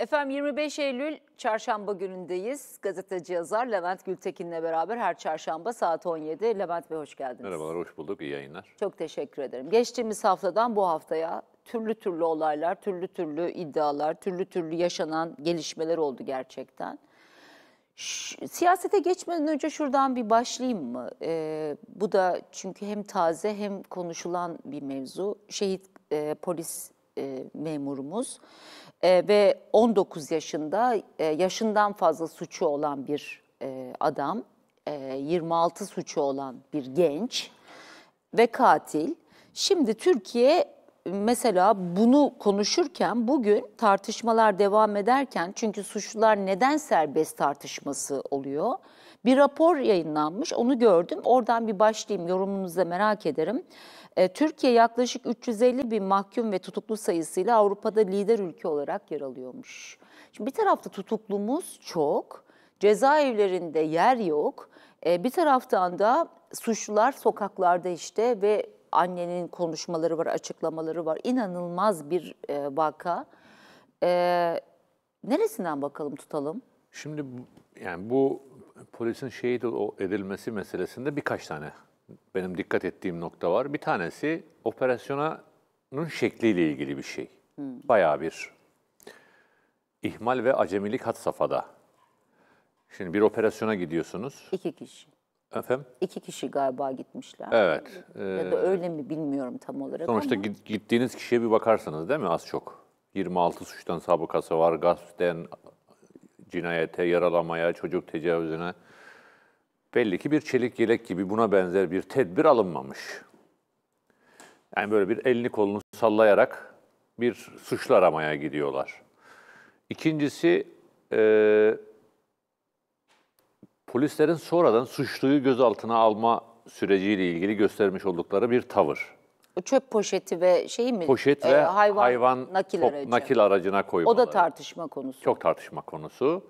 Efendim 25 Eylül çarşamba günündeyiz. Gazeteci yazar Levent Gültekin'le beraber her çarşamba saat 17. Levent Bey hoş geldiniz. Merhabalar, hoş bulduk. İyi yayınlar. Çok teşekkür ederim. Geçtiğimiz haftadan bu haftaya türlü türlü olaylar, türlü türlü iddialar, türlü türlü yaşanan gelişmeler oldu gerçekten. siyasete geçmeden önce şuradan bir başlayayım mı? Ee, bu da çünkü hem taze hem konuşulan bir mevzu. Şehit e, polis e, memurumuz e, ve 19 yaşında e, yaşından fazla suçu olan bir e, adam, e, 26 suçu olan bir genç ve katil. Şimdi Türkiye mesela bunu konuşurken bugün tartışmalar devam ederken çünkü suçlular neden serbest tartışması oluyor? Bir rapor yayınlanmış onu gördüm oradan bir başlayayım yorumunuzu da merak ederim. E, Türkiye yaklaşık 350 bin mahkum ve tutuklu sayısıyla Avrupa'da lider ülke olarak yer alıyormuş. Şimdi bir tarafta tutuklumuz çok, cezaevlerinde yer yok. E, bir taraftan da suçlular sokaklarda işte ve annenin konuşmaları var, açıklamaları var. İnanılmaz bir e, vaka. Neresinden bakalım tutalım? Şimdi yani bu polisin şehit edilmesi meselesinde birkaç tane benim dikkat ettiğim nokta var. Bir tanesi operasyonun şekliyle ilgili bir şey. Hmm. Bayağı bir ihmal ve acemilik hat safhada. Şimdi bir operasyona gidiyorsunuz. İki kişi. Efendim? İki kişi galiba gitmişler. Evet. Ee, ya da e, öyle mi bilmiyorum tam olarak Sonuçta ama. gittiğiniz kişiye bir bakarsanız değil mi az çok? 26 suçtan sabıkası var, gaspten, cinayete, yaralamaya, çocuk tecavüzüne belli ki bir çelik yelek gibi buna benzer bir tedbir alınmamış. Yani böyle bir elini kolunu sallayarak bir suçlu aramaya gidiyorlar. İkincisi e, polislerin sonradan suçluyu gözaltına alma süreciyle ilgili göstermiş oldukları bir tavır. Çöp poşeti ve şey mi? Poşet e, ve hayvan, hayvan nakil, top, aracı. nakil aracına koymaları. O da tartışma konusu. Çok tartışma konusu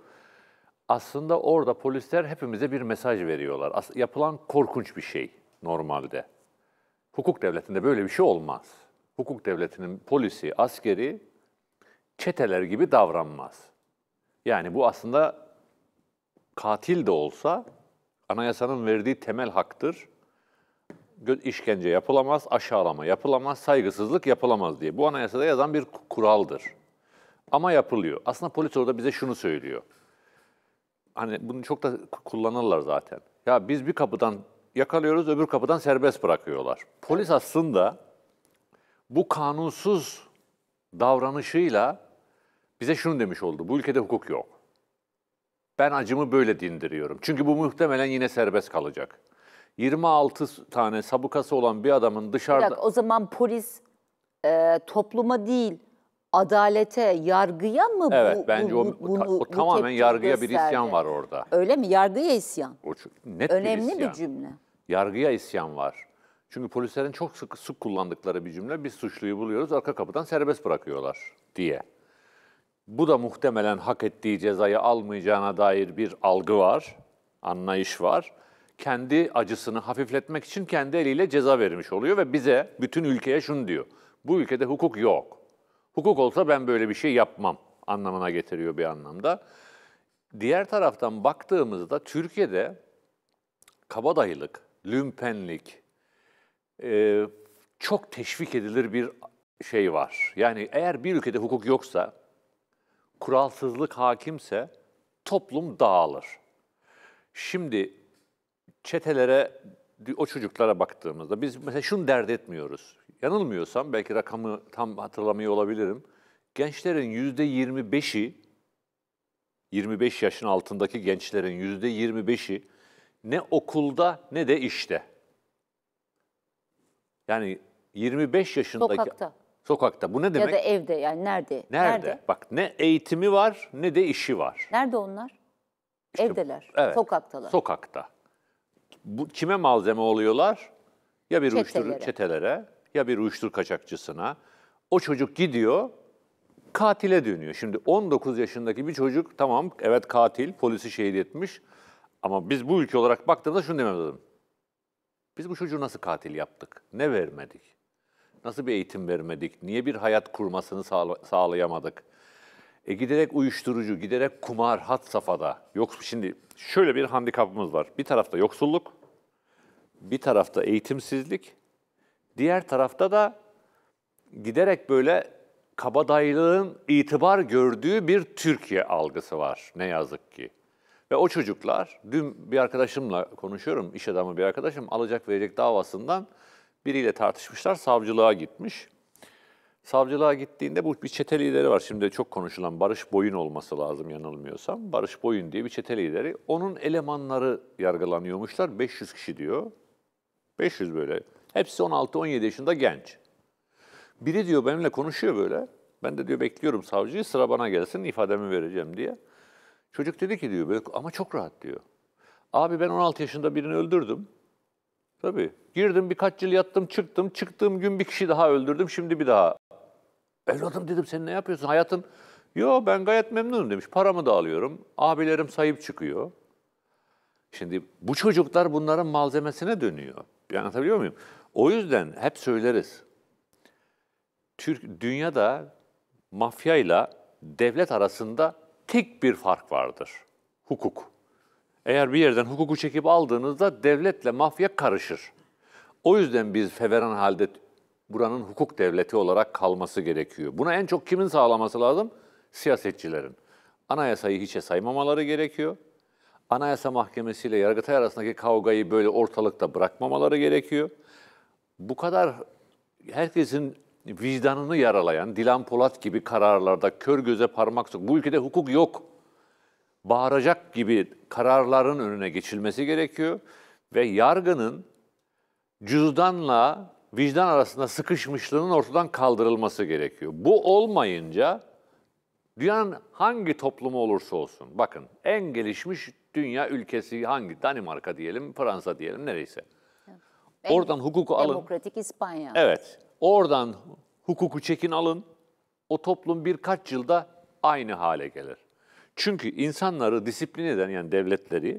aslında orada polisler hepimize bir mesaj veriyorlar. As- yapılan korkunç bir şey normalde. Hukuk devletinde böyle bir şey olmaz. Hukuk devletinin polisi, askeri çeteler gibi davranmaz. Yani bu aslında katil de olsa anayasanın verdiği temel haktır. İşkence yapılamaz, aşağılama yapılamaz, saygısızlık yapılamaz diye. Bu anayasada yazan bir kuraldır. Ama yapılıyor. Aslında polis orada bize şunu söylüyor hani bunu çok da kullanırlar zaten. Ya biz bir kapıdan yakalıyoruz, öbür kapıdan serbest bırakıyorlar. Polis aslında bu kanunsuz davranışıyla bize şunu demiş oldu. Bu ülkede hukuk yok. Ben acımı böyle dindiriyorum. Çünkü bu muhtemelen yine serbest kalacak. 26 tane sabukası olan bir adamın dışarıda... Bir dakika, o zaman polis e, topluma değil, adalete, yargıya mı evet, bu? Evet bence bu, o, bunu, o tamamen yargıya gösterdi. bir isyan var orada. Öyle mi? Yargıya isyan. O net Önemli bir, isyan. bir cümle. Yargıya isyan var. Çünkü polislerin çok sık sık kullandıkları bir cümle biz suçluyu buluyoruz arka kapıdan serbest bırakıyorlar diye. Bu da muhtemelen hak ettiği cezayı almayacağına dair bir algı var, anlayış var. Kendi acısını hafifletmek için kendi eliyle ceza vermiş oluyor ve bize, bütün ülkeye şunu diyor. Bu ülkede hukuk yok. Hukuk olsa ben böyle bir şey yapmam anlamına getiriyor bir anlamda. Diğer taraftan baktığımızda Türkiye'de kabadayılık, lümpenlik e, çok teşvik edilir bir şey var. Yani eğer bir ülkede hukuk yoksa, kuralsızlık hakimse toplum dağılır. Şimdi çetelere, o çocuklara baktığımızda biz mesela şunu dert etmiyoruz yanılmıyorsam, belki rakamı tam hatırlamıyor olabilirim. Gençlerin %25'i, 25 yaşın altındaki gençlerin yüzde %25'i ne okulda ne de işte. Yani 25 yaşındaki... Sokakta. Sokakta. Bu ne demek? Ya da evde yani nerede? Nerede? nerede? Bak ne eğitimi var ne de işi var. Nerede onlar? İşte, Evdeler. Evet. Sokaktalar. Sokakta. Bu kime malzeme oluyorlar? Ya bir uyuşturucu çetelere ya bir uyuşturucu kaçakçısına. O çocuk gidiyor, katile dönüyor. Şimdi 19 yaşındaki bir çocuk tamam evet katil, polisi şehit etmiş. Ama biz bu ülke olarak baktığımızda şunu demem lazım. Biz bu çocuğu nasıl katil yaptık? Ne vermedik? Nasıl bir eğitim vermedik? Niye bir hayat kurmasını sağlayamadık? E giderek uyuşturucu, giderek kumar, hat safhada. Yok şimdi şöyle bir handikapımız var. Bir tarafta yoksulluk, bir tarafta eğitimsizlik, Diğer tarafta da giderek böyle kabadaylığın itibar gördüğü bir Türkiye algısı var ne yazık ki. Ve o çocuklar, dün bir arkadaşımla konuşuyorum, iş adamı bir arkadaşım, alacak verecek davasından biriyle tartışmışlar, savcılığa gitmiş. Savcılığa gittiğinde bu bir çete lideri var. Şimdi çok konuşulan Barış Boyun olması lazım yanılmıyorsam. Barış Boyun diye bir çete lideri. Onun elemanları yargılanıyormuşlar. 500 kişi diyor. 500 böyle Hepsi 16-17 yaşında genç. Biri diyor benimle konuşuyor böyle. Ben de diyor bekliyorum savcıyı sıra bana gelsin ifademi vereceğim diye. Çocuk dedi ki diyor böyle ama çok rahat diyor. Abi ben 16 yaşında birini öldürdüm. Tabii. Girdim birkaç yıl yattım çıktım. Çıktığım gün bir kişi daha öldürdüm. Şimdi bir daha. Evladım dedim sen ne yapıyorsun? Hayatın Yo ben gayet memnunum demiş. Paramı da alıyorum. Abilerim sahip çıkıyor. Şimdi bu çocuklar bunların malzemesine dönüyor. Yani anlatabiliyor muyum? O yüzden hep söyleriz. Türk dünyada mafyayla devlet arasında tek bir fark vardır. Hukuk. Eğer bir yerden hukuku çekip aldığınızda devletle mafya karışır. O yüzden biz feveran halde buranın hukuk devleti olarak kalması gerekiyor. Buna en çok kimin sağlaması lazım? Siyasetçilerin. Anayasayı hiçe saymamaları gerekiyor. Anayasa Mahkemesi ile Yargıtay arasındaki kavgayı böyle ortalıkta bırakmamaları gerekiyor bu kadar herkesin vicdanını yaralayan Dilan Polat gibi kararlarda kör göze parmak sok. Bu ülkede hukuk yok. Bağıracak gibi kararların önüne geçilmesi gerekiyor ve yargının cüzdanla vicdan arasında sıkışmışlığının ortadan kaldırılması gerekiyor. Bu olmayınca dünyanın hangi toplumu olursa olsun, bakın en gelişmiş dünya ülkesi hangi? Danimarka diyelim, Fransa diyelim, nereyse. En Oradan hukuku alın. Demokratik İspanya. Evet. Oradan hukuku çekin alın. O toplum birkaç yılda aynı hale gelir. Çünkü insanları disiplin eden yani devletleri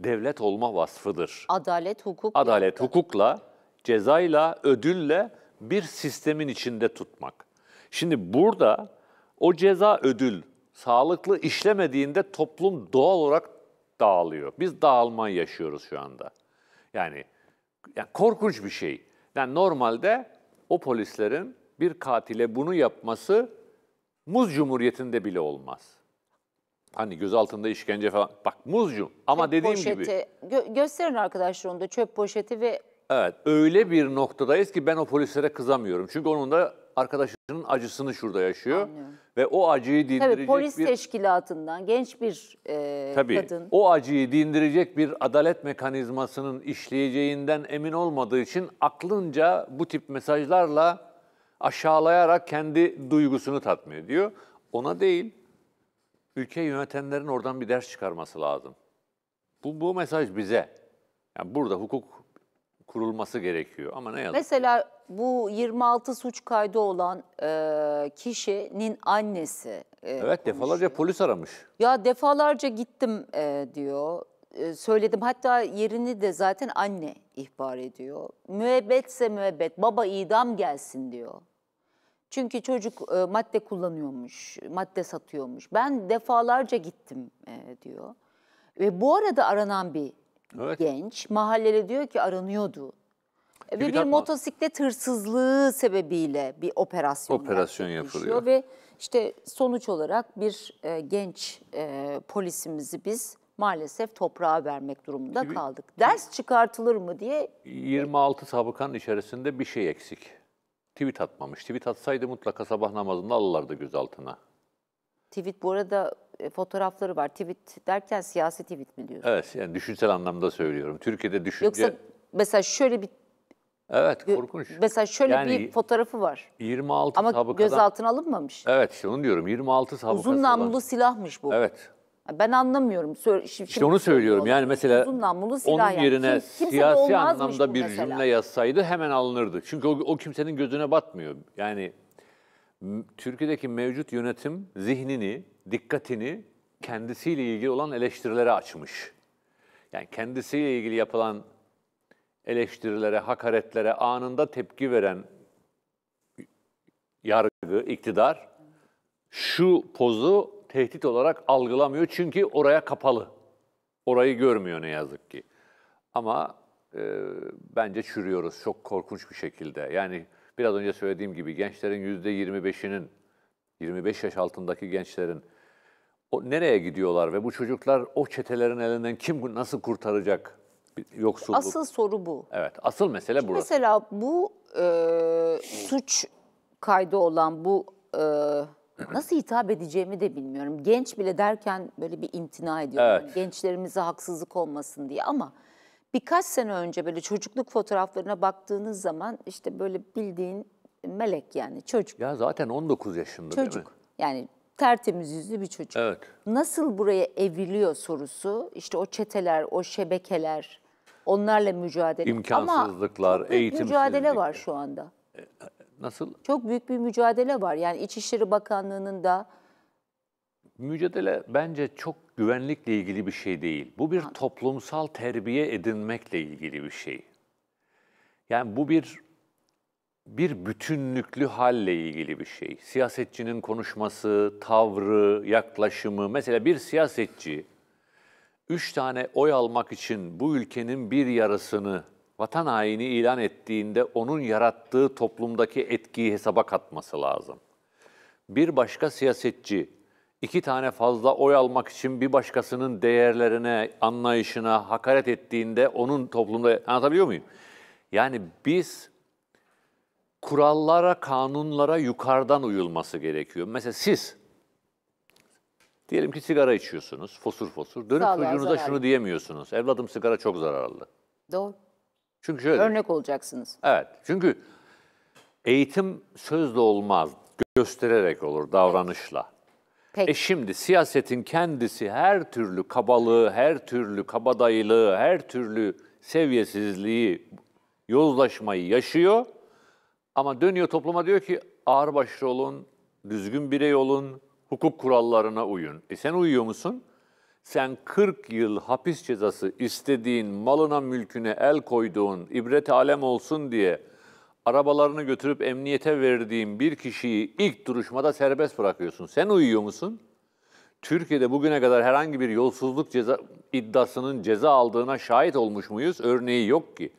devlet olma vasfıdır. Adalet, hukuk. Adalet, yaptı. hukukla, cezayla, ödülle bir sistemin içinde tutmak. Şimdi burada o ceza ödül sağlıklı işlemediğinde toplum doğal olarak dağılıyor. Biz dağılma yaşıyoruz şu anda. Yani yani korkunç bir şey. Yani normalde o polislerin bir katile bunu yapması Muz Cumhuriyeti'nde bile olmaz. Hani gözaltında işkence falan. Bak muzcum ama çöp dediğim poşeti. gibi. Gö gösterin arkadaşlar onu da çöp poşeti ve... Evet öyle bir noktadayız ki ben o polislere kızamıyorum. Çünkü onun da arkadaşının acısını şurada yaşıyor. Anlıyorum. Ve o acıyı dindirecek Tabii polis bir... teşkilatından genç bir e, Tabii, kadın. O acıyı dindirecek bir adalet mekanizmasının işleyeceğinden emin olmadığı için aklınca bu tip mesajlarla aşağılayarak kendi duygusunu tatmin ediyor. Ona değil, ülke yönetenlerin oradan bir ders çıkarması lazım. Bu, bu mesaj bize. Yani burada hukuk kurulması gerekiyor. Ama ne yazık. Mesela bu 26 suç kaydı olan e, kişinin annesi. E, evet konuşuyor. defalarca polis aramış. Ya defalarca gittim e, diyor. E, söyledim hatta yerini de zaten anne ihbar ediyor. Müebbetse müebbet baba idam gelsin diyor. Çünkü çocuk e, madde kullanıyormuş, madde satıyormuş. Ben defalarca gittim e, diyor. Ve bu arada aranan bir evet. genç mahallede diyor ki aranıyordu. E, ve bir, bir motosiklet hırsızlığı sebebiyle bir operasyon, operasyon yapılıyor. Ve işte sonuç olarak bir e, genç e, polisimizi biz maalesef toprağa vermek durumunda 2000, kaldık. Ders çıkartılır mı diye... 26 sabukanın içerisinde bir şey eksik. Tweet atmamış. Tweet atsaydı mutlaka sabah namazında alırlardı gözaltına. Tweet bu arada e, fotoğrafları var. Tweet derken siyasi tweet mi diyorsun? Evet yani düşünsel anlamda söylüyorum. Türkiye'de düşünce... Yoksa mesela şöyle bir Evet korkunç. Mesela şöyle yani, bir fotoğrafı var. 26 Ama sabıkadan... gözaltına alınmamış. Evet işte onu diyorum 26 sabıkadan. Uzun namlulu silahmış bu. Evet. Ben anlamıyorum. Şimdi, işte onu söylüyorum. Yani mesela uzun namlulu silah onun yerine yani. Kim, siyasi anlamda bir mesela. cümle yazsaydı hemen alınırdı. Çünkü o, o kimsenin gözüne batmıyor. Yani Türkiye'deki mevcut yönetim zihnini, dikkatini kendisiyle ilgili olan eleştirilere açmış. Yani kendisiyle ilgili yapılan eleştirilere, hakaretlere anında tepki veren yargı, iktidar şu pozu tehdit olarak algılamıyor çünkü oraya kapalı. Orayı görmüyor ne yazık ki. Ama e, bence çürüyoruz çok korkunç bir şekilde. Yani Biraz önce söylediğim gibi gençlerin %25'inin, 25 yaş altındaki gençlerin o nereye gidiyorlar ve bu çocuklar o çetelerin elinden kim nasıl kurtaracak yoksulluk? Asıl soru bu. Evet, asıl mesele Şimdi burası. Mesela bu e, suç kaydı olan bu e, nasıl hitap edeceğimi de bilmiyorum. Genç bile derken böyle bir imtina ediyorum. Evet. Gençlerimize haksızlık olmasın diye ama birkaç sene önce böyle çocukluk fotoğraflarına baktığınız zaman işte böyle bildiğin melek yani çocuk. Ya zaten 19 yaşında çocuk. değil mi? Yani tertemiz yüzlü bir çocuk. Evet. Nasıl buraya evriliyor sorusu işte o çeteler, o şebekeler, onlarla mücadele. İmkansızlıklar, Ama eğitimsizlik. mücadele var şu anda. E, nasıl? Çok büyük bir mücadele var. Yani İçişleri Bakanlığı'nın da... Mücadele bence çok güvenlikle ilgili bir şey değil. Bu bir toplumsal terbiye edinmekle ilgili bir şey. Yani bu bir bir bütünlüklü halle ilgili bir şey. Siyasetçinin konuşması, tavrı, yaklaşımı. Mesela bir siyasetçi üç tane oy almak için bu ülkenin bir yarısını vatan haini ilan ettiğinde onun yarattığı toplumdaki etkiyi hesaba katması lazım. Bir başka siyasetçi iki tane fazla oy almak için bir başkasının değerlerine, anlayışına hakaret ettiğinde onun toplumda anlatabiliyor muyum? Yani biz kurallara, kanunlara yukarıdan uyulması gerekiyor. Mesela siz diyelim ki sigara içiyorsunuz fosur fosur. Dönüp Sağlığa çocuğunuza zararlı. şunu diyemiyorsunuz. Evladım sigara çok zararlı. Doğru. Çünkü şöyle. Örnek olacaksınız. Evet. Çünkü eğitim sözle olmaz. Göstererek olur, davranışla. Peki. E şimdi siyasetin kendisi her türlü kabalığı, her türlü kabadayılığı, her türlü seviyesizliği, yozlaşmayı yaşıyor. Ama dönüyor topluma diyor ki ağırbaşlı olun, düzgün birey olun, hukuk kurallarına uyun. E sen uyuyor musun? Sen 40 yıl hapis cezası istediğin, malına mülküne el koyduğun, ibret alem olsun diye arabalarını götürüp emniyete verdiğin bir kişiyi ilk duruşmada serbest bırakıyorsun. Sen uyuyor musun? Türkiye'de bugüne kadar herhangi bir yolsuzluk ceza, iddiasının ceza aldığına şahit olmuş muyuz? Örneği yok ki.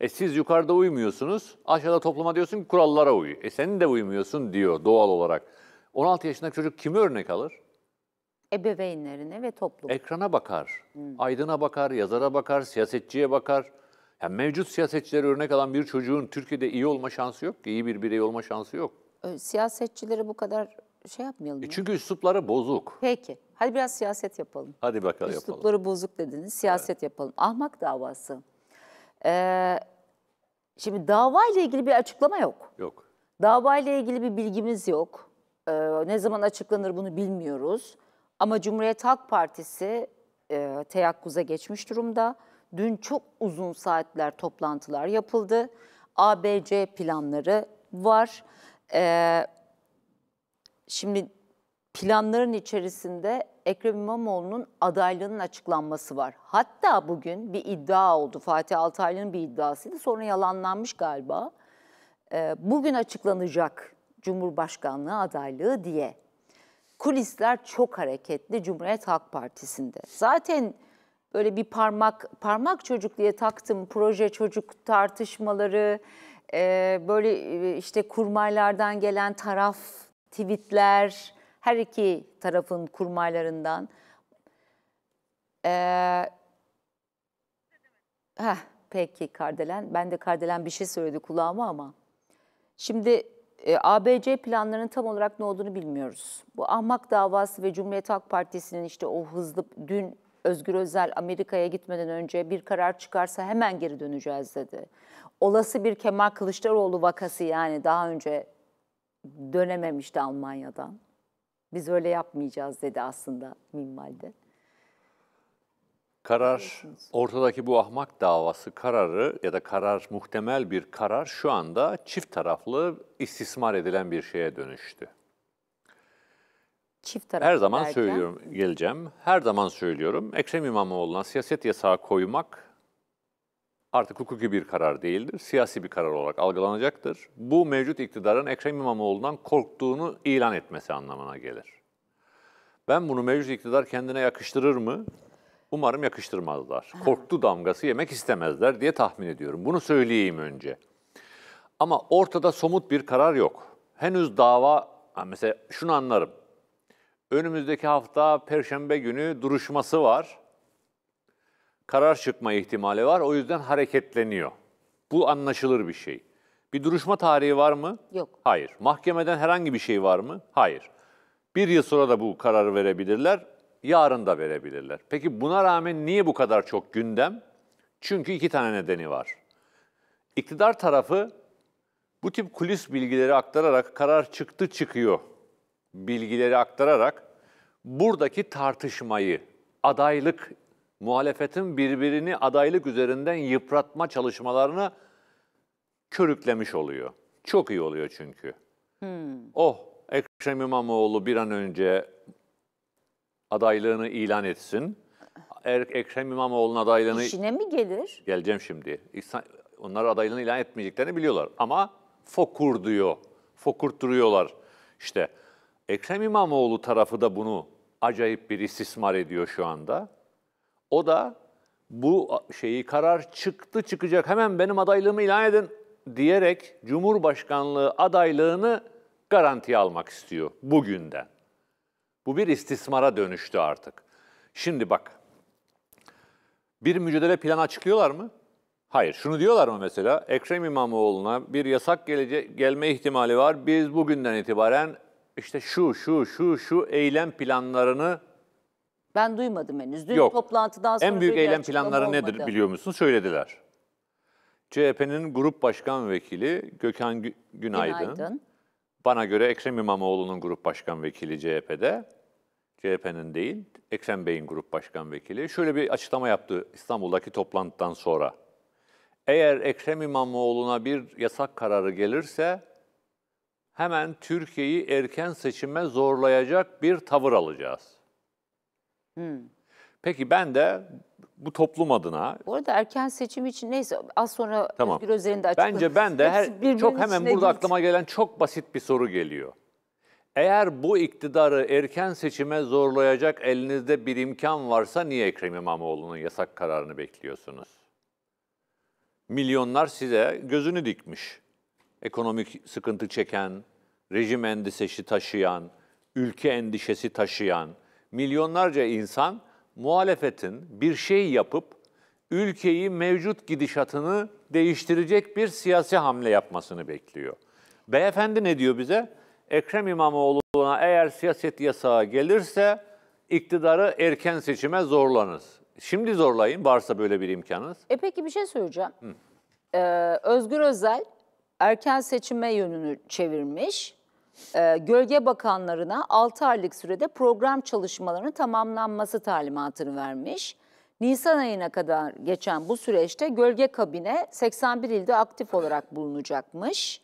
E siz yukarıda uymuyorsunuz, aşağıda topluma diyorsun ki kurallara uyu. E sen de uymuyorsun diyor doğal olarak. 16 yaşındaki çocuk kimi örnek alır? Ebeveynlerine ve toplum. Ekrana bakar, hmm. aydına bakar, yazara bakar, siyasetçiye bakar. Yani mevcut siyasetçileri örnek alan bir çocuğun Türkiye'de iyi olma şansı yok ki, iyi bir birey olma şansı yok. Siyasetçileri bu kadar şey yapmayalım. E çünkü üslupları bozuk. Peki. Hadi biraz siyaset yapalım. Hadi bakalım üslupları yapalım. Üslupları bozuk dediniz. Siyaset evet. yapalım. Ahmak davası. Ee, şimdi davayla ilgili bir açıklama yok. Yok. Davayla ilgili bir bilgimiz yok. Ee, ne zaman açıklanır bunu bilmiyoruz. Ama Cumhuriyet Halk Partisi e, teyakkuza geçmiş durumda dün çok uzun saatler toplantılar yapıldı. ABC planları var. Ee, şimdi planların içerisinde Ekrem İmamoğlu'nun adaylığının açıklanması var. Hatta bugün bir iddia oldu. Fatih Altaylı'nın bir iddiasıydı. Sonra yalanlanmış galiba. Ee, bugün açıklanacak Cumhurbaşkanlığı adaylığı diye. Kulisler çok hareketli Cumhuriyet Halk Partisi'nde. Zaten böyle bir parmak parmak çocuk diye taktım proje çocuk tartışmaları e, böyle e, işte kurmaylardan gelen taraf tweetler her iki tarafın kurmaylarından e, heh, peki Kardelen ben de Kardelen bir şey söyledi kulağıma ama şimdi e, ABC planlarının tam olarak ne olduğunu bilmiyoruz. Bu ahmak davası ve Cumhuriyet Halk Partisi'nin işte o hızlı dün Özgür Özel Amerika'ya gitmeden önce bir karar çıkarsa hemen geri döneceğiz dedi. Olası bir Kemal Kılıçdaroğlu vakası yani daha önce dönememişti Almanya'dan. Biz öyle yapmayacağız dedi aslında minvalde. Karar, ortadaki bu ahmak davası kararı ya da karar muhtemel bir karar şu anda çift taraflı istismar edilen bir şeye dönüştü çift taraflı Her zaman derken... söylüyorum, geleceğim. Her zaman söylüyorum. Ekrem İmamoğlu'na siyaset yasağı koymak artık hukuki bir karar değildir. Siyasi bir karar olarak algılanacaktır. Bu mevcut iktidarın Ekrem İmamoğlu'ndan korktuğunu ilan etmesi anlamına gelir. Ben bunu mevcut iktidar kendine yakıştırır mı? Umarım yakıştırmazlar. Korktu damgası yemek istemezler diye tahmin ediyorum. Bunu söyleyeyim önce. Ama ortada somut bir karar yok. Henüz dava, mesela şunu anlarım. Önümüzdeki hafta Perşembe günü duruşması var. Karar çıkma ihtimali var. O yüzden hareketleniyor. Bu anlaşılır bir şey. Bir duruşma tarihi var mı? Yok. Hayır. Mahkemeden herhangi bir şey var mı? Hayır. Bir yıl sonra da bu kararı verebilirler. Yarın da verebilirler. Peki buna rağmen niye bu kadar çok gündem? Çünkü iki tane nedeni var. İktidar tarafı bu tip kulis bilgileri aktararak karar çıktı çıkıyor bilgileri aktararak buradaki tartışmayı, adaylık, muhalefetin birbirini adaylık üzerinden yıpratma çalışmalarını körüklemiş oluyor. Çok iyi oluyor çünkü. Hmm. Oh, Ekrem İmamoğlu bir an önce adaylığını ilan etsin. Er, Ekrem İmamoğlu'nun adaylığını... İşine mi gelir? Geleceğim şimdi. İnsan, onlar adaylığını ilan etmeyeceklerini biliyorlar. Ama fokur diyor. duruyorlar İşte Ekrem İmamoğlu tarafı da bunu acayip bir istismar ediyor şu anda. O da bu şeyi karar çıktı çıkacak hemen benim adaylığımı ilan edin diyerek Cumhurbaşkanlığı adaylığını garantiye almak istiyor bugünden. Bu bir istismara dönüştü artık. Şimdi bak, bir mücadele planı açıklıyorlar mı? Hayır. Şunu diyorlar mı mesela? Ekrem İmamoğlu'na bir yasak gelece gelme ihtimali var. Biz bugünden itibaren işte şu, şu, şu, şu eylem planlarını Ben duymadım henüz. Dün Yok. toplantıdan sonra en büyük böyle eylem planları olmadı. nedir biliyor musunuz? Söylediler. CHP'nin grup başkan vekili Gökhan Günaydın. Günaydın. Bana göre Ekrem İmamoğlu'nun grup başkan vekili CHP'de. CHP'nin değil, Ekrem Bey'in grup başkan vekili. Şöyle bir açıklama yaptı İstanbul'daki toplantıdan sonra. Eğer Ekrem İmamoğlu'na bir yasak kararı gelirse hemen Türkiye'yi erken seçime zorlayacak bir tavır alacağız. Hmm. Peki ben de bu toplum adına... Bu arada erken seçim için neyse az sonra tamam. Özgür Özel'in de Bence ben de her, çok hemen burada girdi. aklıma gelen çok basit bir soru geliyor. Eğer bu iktidarı erken seçime zorlayacak elinizde bir imkan varsa niye Ekrem İmamoğlu'nun yasak kararını bekliyorsunuz? Milyonlar size gözünü dikmiş. Ekonomik sıkıntı çeken, rejim endişesi taşıyan, ülke endişesi taşıyan milyonlarca insan muhalefetin bir şey yapıp ülkeyi mevcut gidişatını değiştirecek bir siyasi hamle yapmasını bekliyor. Beyefendi ne diyor bize? Ekrem İmamoğlu'na eğer siyaset yasağı gelirse iktidarı erken seçime zorlanız. Şimdi zorlayın varsa böyle bir imkanınız. E peki bir şey söyleyeceğim. Ee, Özgür Özel erken seçime yönünü çevirmiş e, Gölge Bakanlarına 6 aylık sürede program çalışmalarının tamamlanması talimatını vermiş. Nisan ayına kadar geçen bu süreçte gölge kabine 81 ilde aktif olarak bulunacakmış.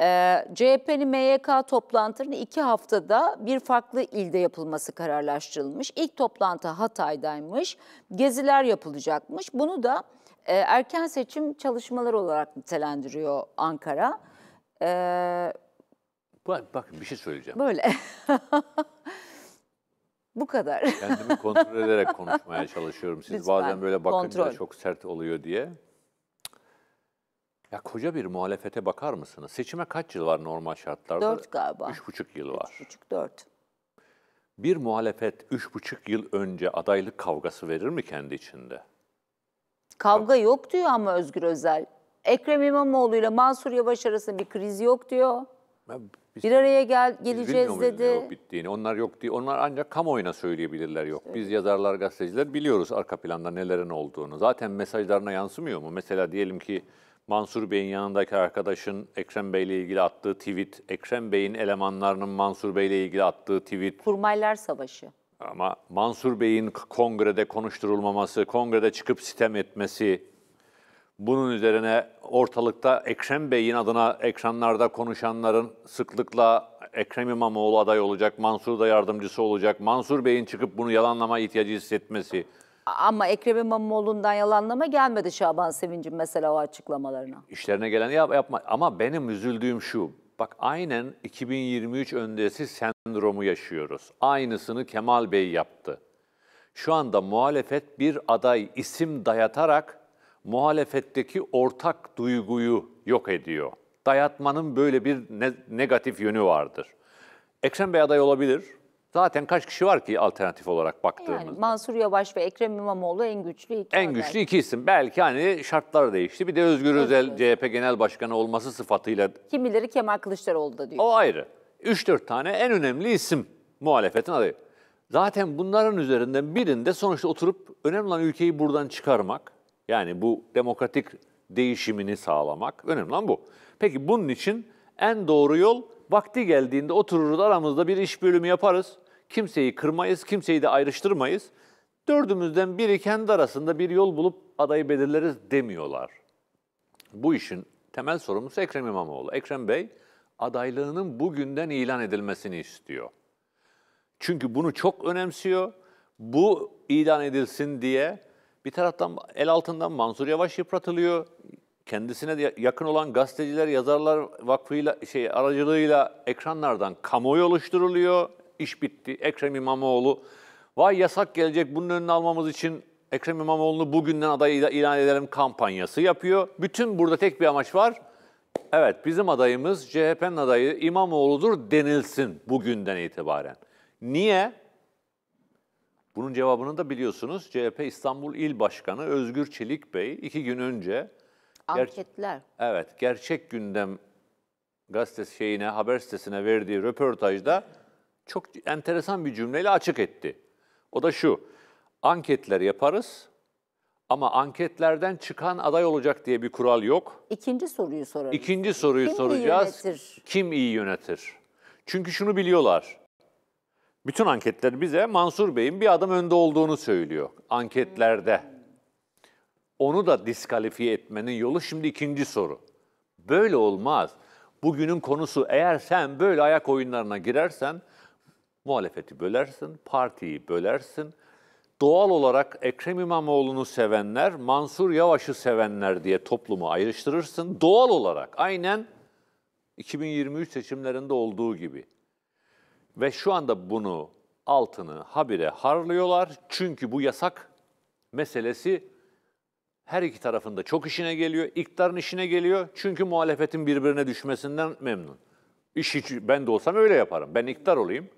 Ee, CHP'nin MYK toplantılarının iki haftada bir farklı ilde yapılması kararlaştırılmış. İlk toplantı Hatay'daymış, geziler yapılacakmış. Bunu da e, erken seçim çalışmaları olarak nitelendiriyor Ankara. Ee, Bak, bak bir şey söyleyeceğim. Böyle. Bu kadar. Kendimi kontrol ederek konuşmaya çalışıyorum. Siz Lütfen, bazen böyle bakınca kontrol. çok sert oluyor diye. Ya koca bir muhalefete bakar mısınız? Seçime kaç yıl var normal şartlarda? Dört galiba. Üç buçuk yıl var. Üç buçuk, dört. Bir muhalefet üç buçuk yıl önce adaylık kavgası verir mi kendi içinde? Kavga yok diyor ama Özgür Özel. Ekrem İmamoğlu ile Mansur Yavaş arasında bir kriz yok diyor biz, bir araya gel geleceğiz dedi. Yok bittiğini. Onlar yok diye. Onlar ancak kamuoyuna söyleyebilirler yok. İşte. Biz yazarlar, gazeteciler biliyoruz arka planda nelerin olduğunu. Zaten mesajlarına yansımıyor mu? Mesela diyelim ki Mansur Bey'in yanındaki arkadaşın Ekrem Bey'le ilgili attığı tweet, Ekrem Bey'in elemanlarının Mansur Bey'le ilgili attığı tweet. Kurmaylar Savaşı. Ama Mansur Bey'in kongrede konuşturulmaması, kongrede çıkıp sitem etmesi, bunun üzerine ortalıkta Ekrem Bey'in adına ekranlarda konuşanların sıklıkla Ekrem İmamoğlu aday olacak, Mansur da yardımcısı olacak, Mansur Bey'in çıkıp bunu yalanlama ihtiyacı hissetmesi. Ama Ekrem İmamoğlu'ndan yalanlama gelmedi Şaban Sevinc'in mesela o açıklamalarına. İşlerine gelen yap, yapma. Ama benim üzüldüğüm şu. Bak aynen 2023 öndesi sendromu yaşıyoruz. Aynısını Kemal Bey yaptı. Şu anda muhalefet bir aday isim dayatarak muhalefetteki ortak duyguyu yok ediyor. Dayatmanın böyle bir ne- negatif yönü vardır. Ekrem Bey aday olabilir. Zaten kaç kişi var ki alternatif olarak baktığımızda? Yani Mansur Yavaş ve Ekrem İmamoğlu en güçlü iki En güçlü iki isim. Belki hani şartlar değişti. Bir de Özgür Özel CHP Genel Başkanı olması sıfatıyla Kimileri Kemal Kılıçdaroğlu da diyor. O ayrı. 3-4 tane en önemli isim muhalefetin adayı. Zaten bunların üzerinden birinde sonuçta oturup önemli olan ülkeyi buradan çıkarmak, yani bu demokratik değişimini sağlamak. Önemli olan bu. Peki bunun için en doğru yol vakti geldiğinde otururuz aramızda bir iş bölümü yaparız. Kimseyi kırmayız, kimseyi de ayrıştırmayız. Dördümüzden biri kendi arasında bir yol bulup adayı belirleriz demiyorlar. Bu işin temel sorumlusu Ekrem İmamoğlu. Ekrem Bey adaylığının bugünden ilan edilmesini istiyor. Çünkü bunu çok önemsiyor. Bu ilan edilsin diye bir taraftan el altından Mansur Yavaş yıpratılıyor. Kendisine yakın olan gazeteciler, yazarlar vakfıyla şey aracılığıyla ekranlardan kamuoyu oluşturuluyor. İş bitti. Ekrem İmamoğlu vay yasak gelecek bunun önüne almamız için Ekrem İmamoğlu'nu bugünden aday ilan edelim kampanyası yapıyor. Bütün burada tek bir amaç var. Evet bizim adayımız CHP'nin adayı İmamoğlu'dur denilsin bugünden itibaren. Niye? Bunun cevabını da biliyorsunuz. CHP İstanbul İl Başkanı Özgür Çelik Bey iki gün önce... Anketler. Ger evet, Gerçek Gündem gazetesi şeyine, haber sitesine verdiği röportajda çok enteresan bir cümleyle açık etti. O da şu, anketler yaparız ama anketlerden çıkan aday olacak diye bir kural yok. İkinci soruyu sorarız. İkinci soruyu Kim soracağız. Iyi yönetir? Kim iyi yönetir? Çünkü şunu biliyorlar. Bütün anketler bize Mansur Bey'in bir adım önde olduğunu söylüyor anketlerde. Onu da diskalifiye etmenin yolu şimdi ikinci soru. Böyle olmaz. Bugünün konusu eğer sen böyle ayak oyunlarına girersen muhalefeti bölersin, partiyi bölersin. Doğal olarak Ekrem İmamoğlu'nu sevenler, Mansur Yavaş'ı sevenler diye toplumu ayrıştırırsın. Doğal olarak aynen 2023 seçimlerinde olduğu gibi. Ve şu anda bunu altını habire harlıyorlar. Çünkü bu yasak meselesi her iki tarafında çok işine geliyor, iktidarın işine geliyor. Çünkü muhalefetin birbirine düşmesinden memnun. İş hiç, ben de olsam öyle yaparım. Ben iktidar olayım,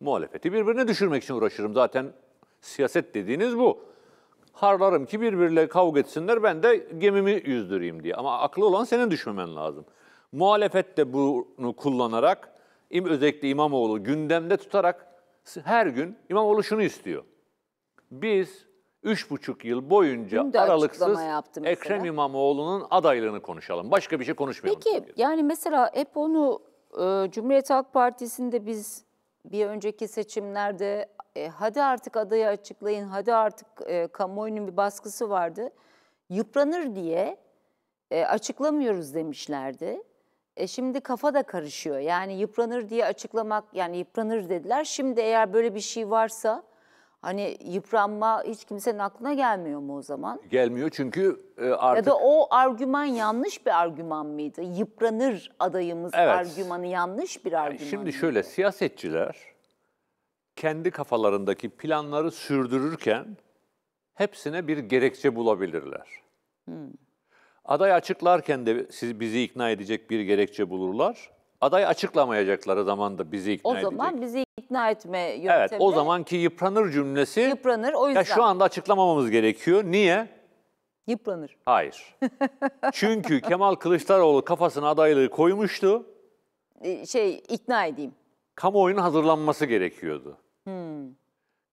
muhalefeti birbirine düşürmek için uğraşırım. Zaten siyaset dediğiniz bu. Harlarım ki birbirle kavga etsinler, ben de gemimi yüzdüreyim diye. Ama aklı olan senin düşmemen lazım. Muhalefet de bunu kullanarak özellikle İmamoğlu gündemde tutarak her gün İmamoğlu şunu istiyor. Biz üç buçuk yıl boyunca aralıksız Ekrem İmamoğlu'nun adaylığını konuşalım. Başka bir şey konuşmayalım. Peki tabii. yani mesela hep onu e, Cumhuriyet Halk Partisi'nde biz bir önceki seçimlerde e, hadi artık adayı açıklayın, hadi artık e, kamuoyunun bir baskısı vardı. Yıpranır diye e, açıklamıyoruz demişlerdi. E şimdi kafa da karışıyor. Yani yıpranır diye açıklamak yani yıpranır dediler. Şimdi eğer böyle bir şey varsa hani yıpranma hiç kimsenin aklına gelmiyor mu o zaman? Gelmiyor çünkü e, artık... Ya da o argüman yanlış bir argüman mıydı? Yıpranır adayımız evet. argümanı yanlış bir argüman yani Şimdi mıydı? şöyle siyasetçiler kendi kafalarındaki planları sürdürürken hepsine bir gerekçe bulabilirler. Hmm. Aday açıklarken de sizi bizi ikna edecek bir gerekçe bulurlar. Aday açıklamayacakları zaman da bizi ikna edecek. O edecek. zaman bizi ikna etme yöntemi. Evet, o zamanki yıpranır cümlesi. Yıpranır o yüzden. Ya şu anda açıklamamamız gerekiyor. Niye? Yıpranır. Hayır. Çünkü Kemal Kılıçdaroğlu kafasına adaylığı koymuştu. Ee, şey ikna edeyim. Kamuoyunun hazırlanması gerekiyordu. Hmm.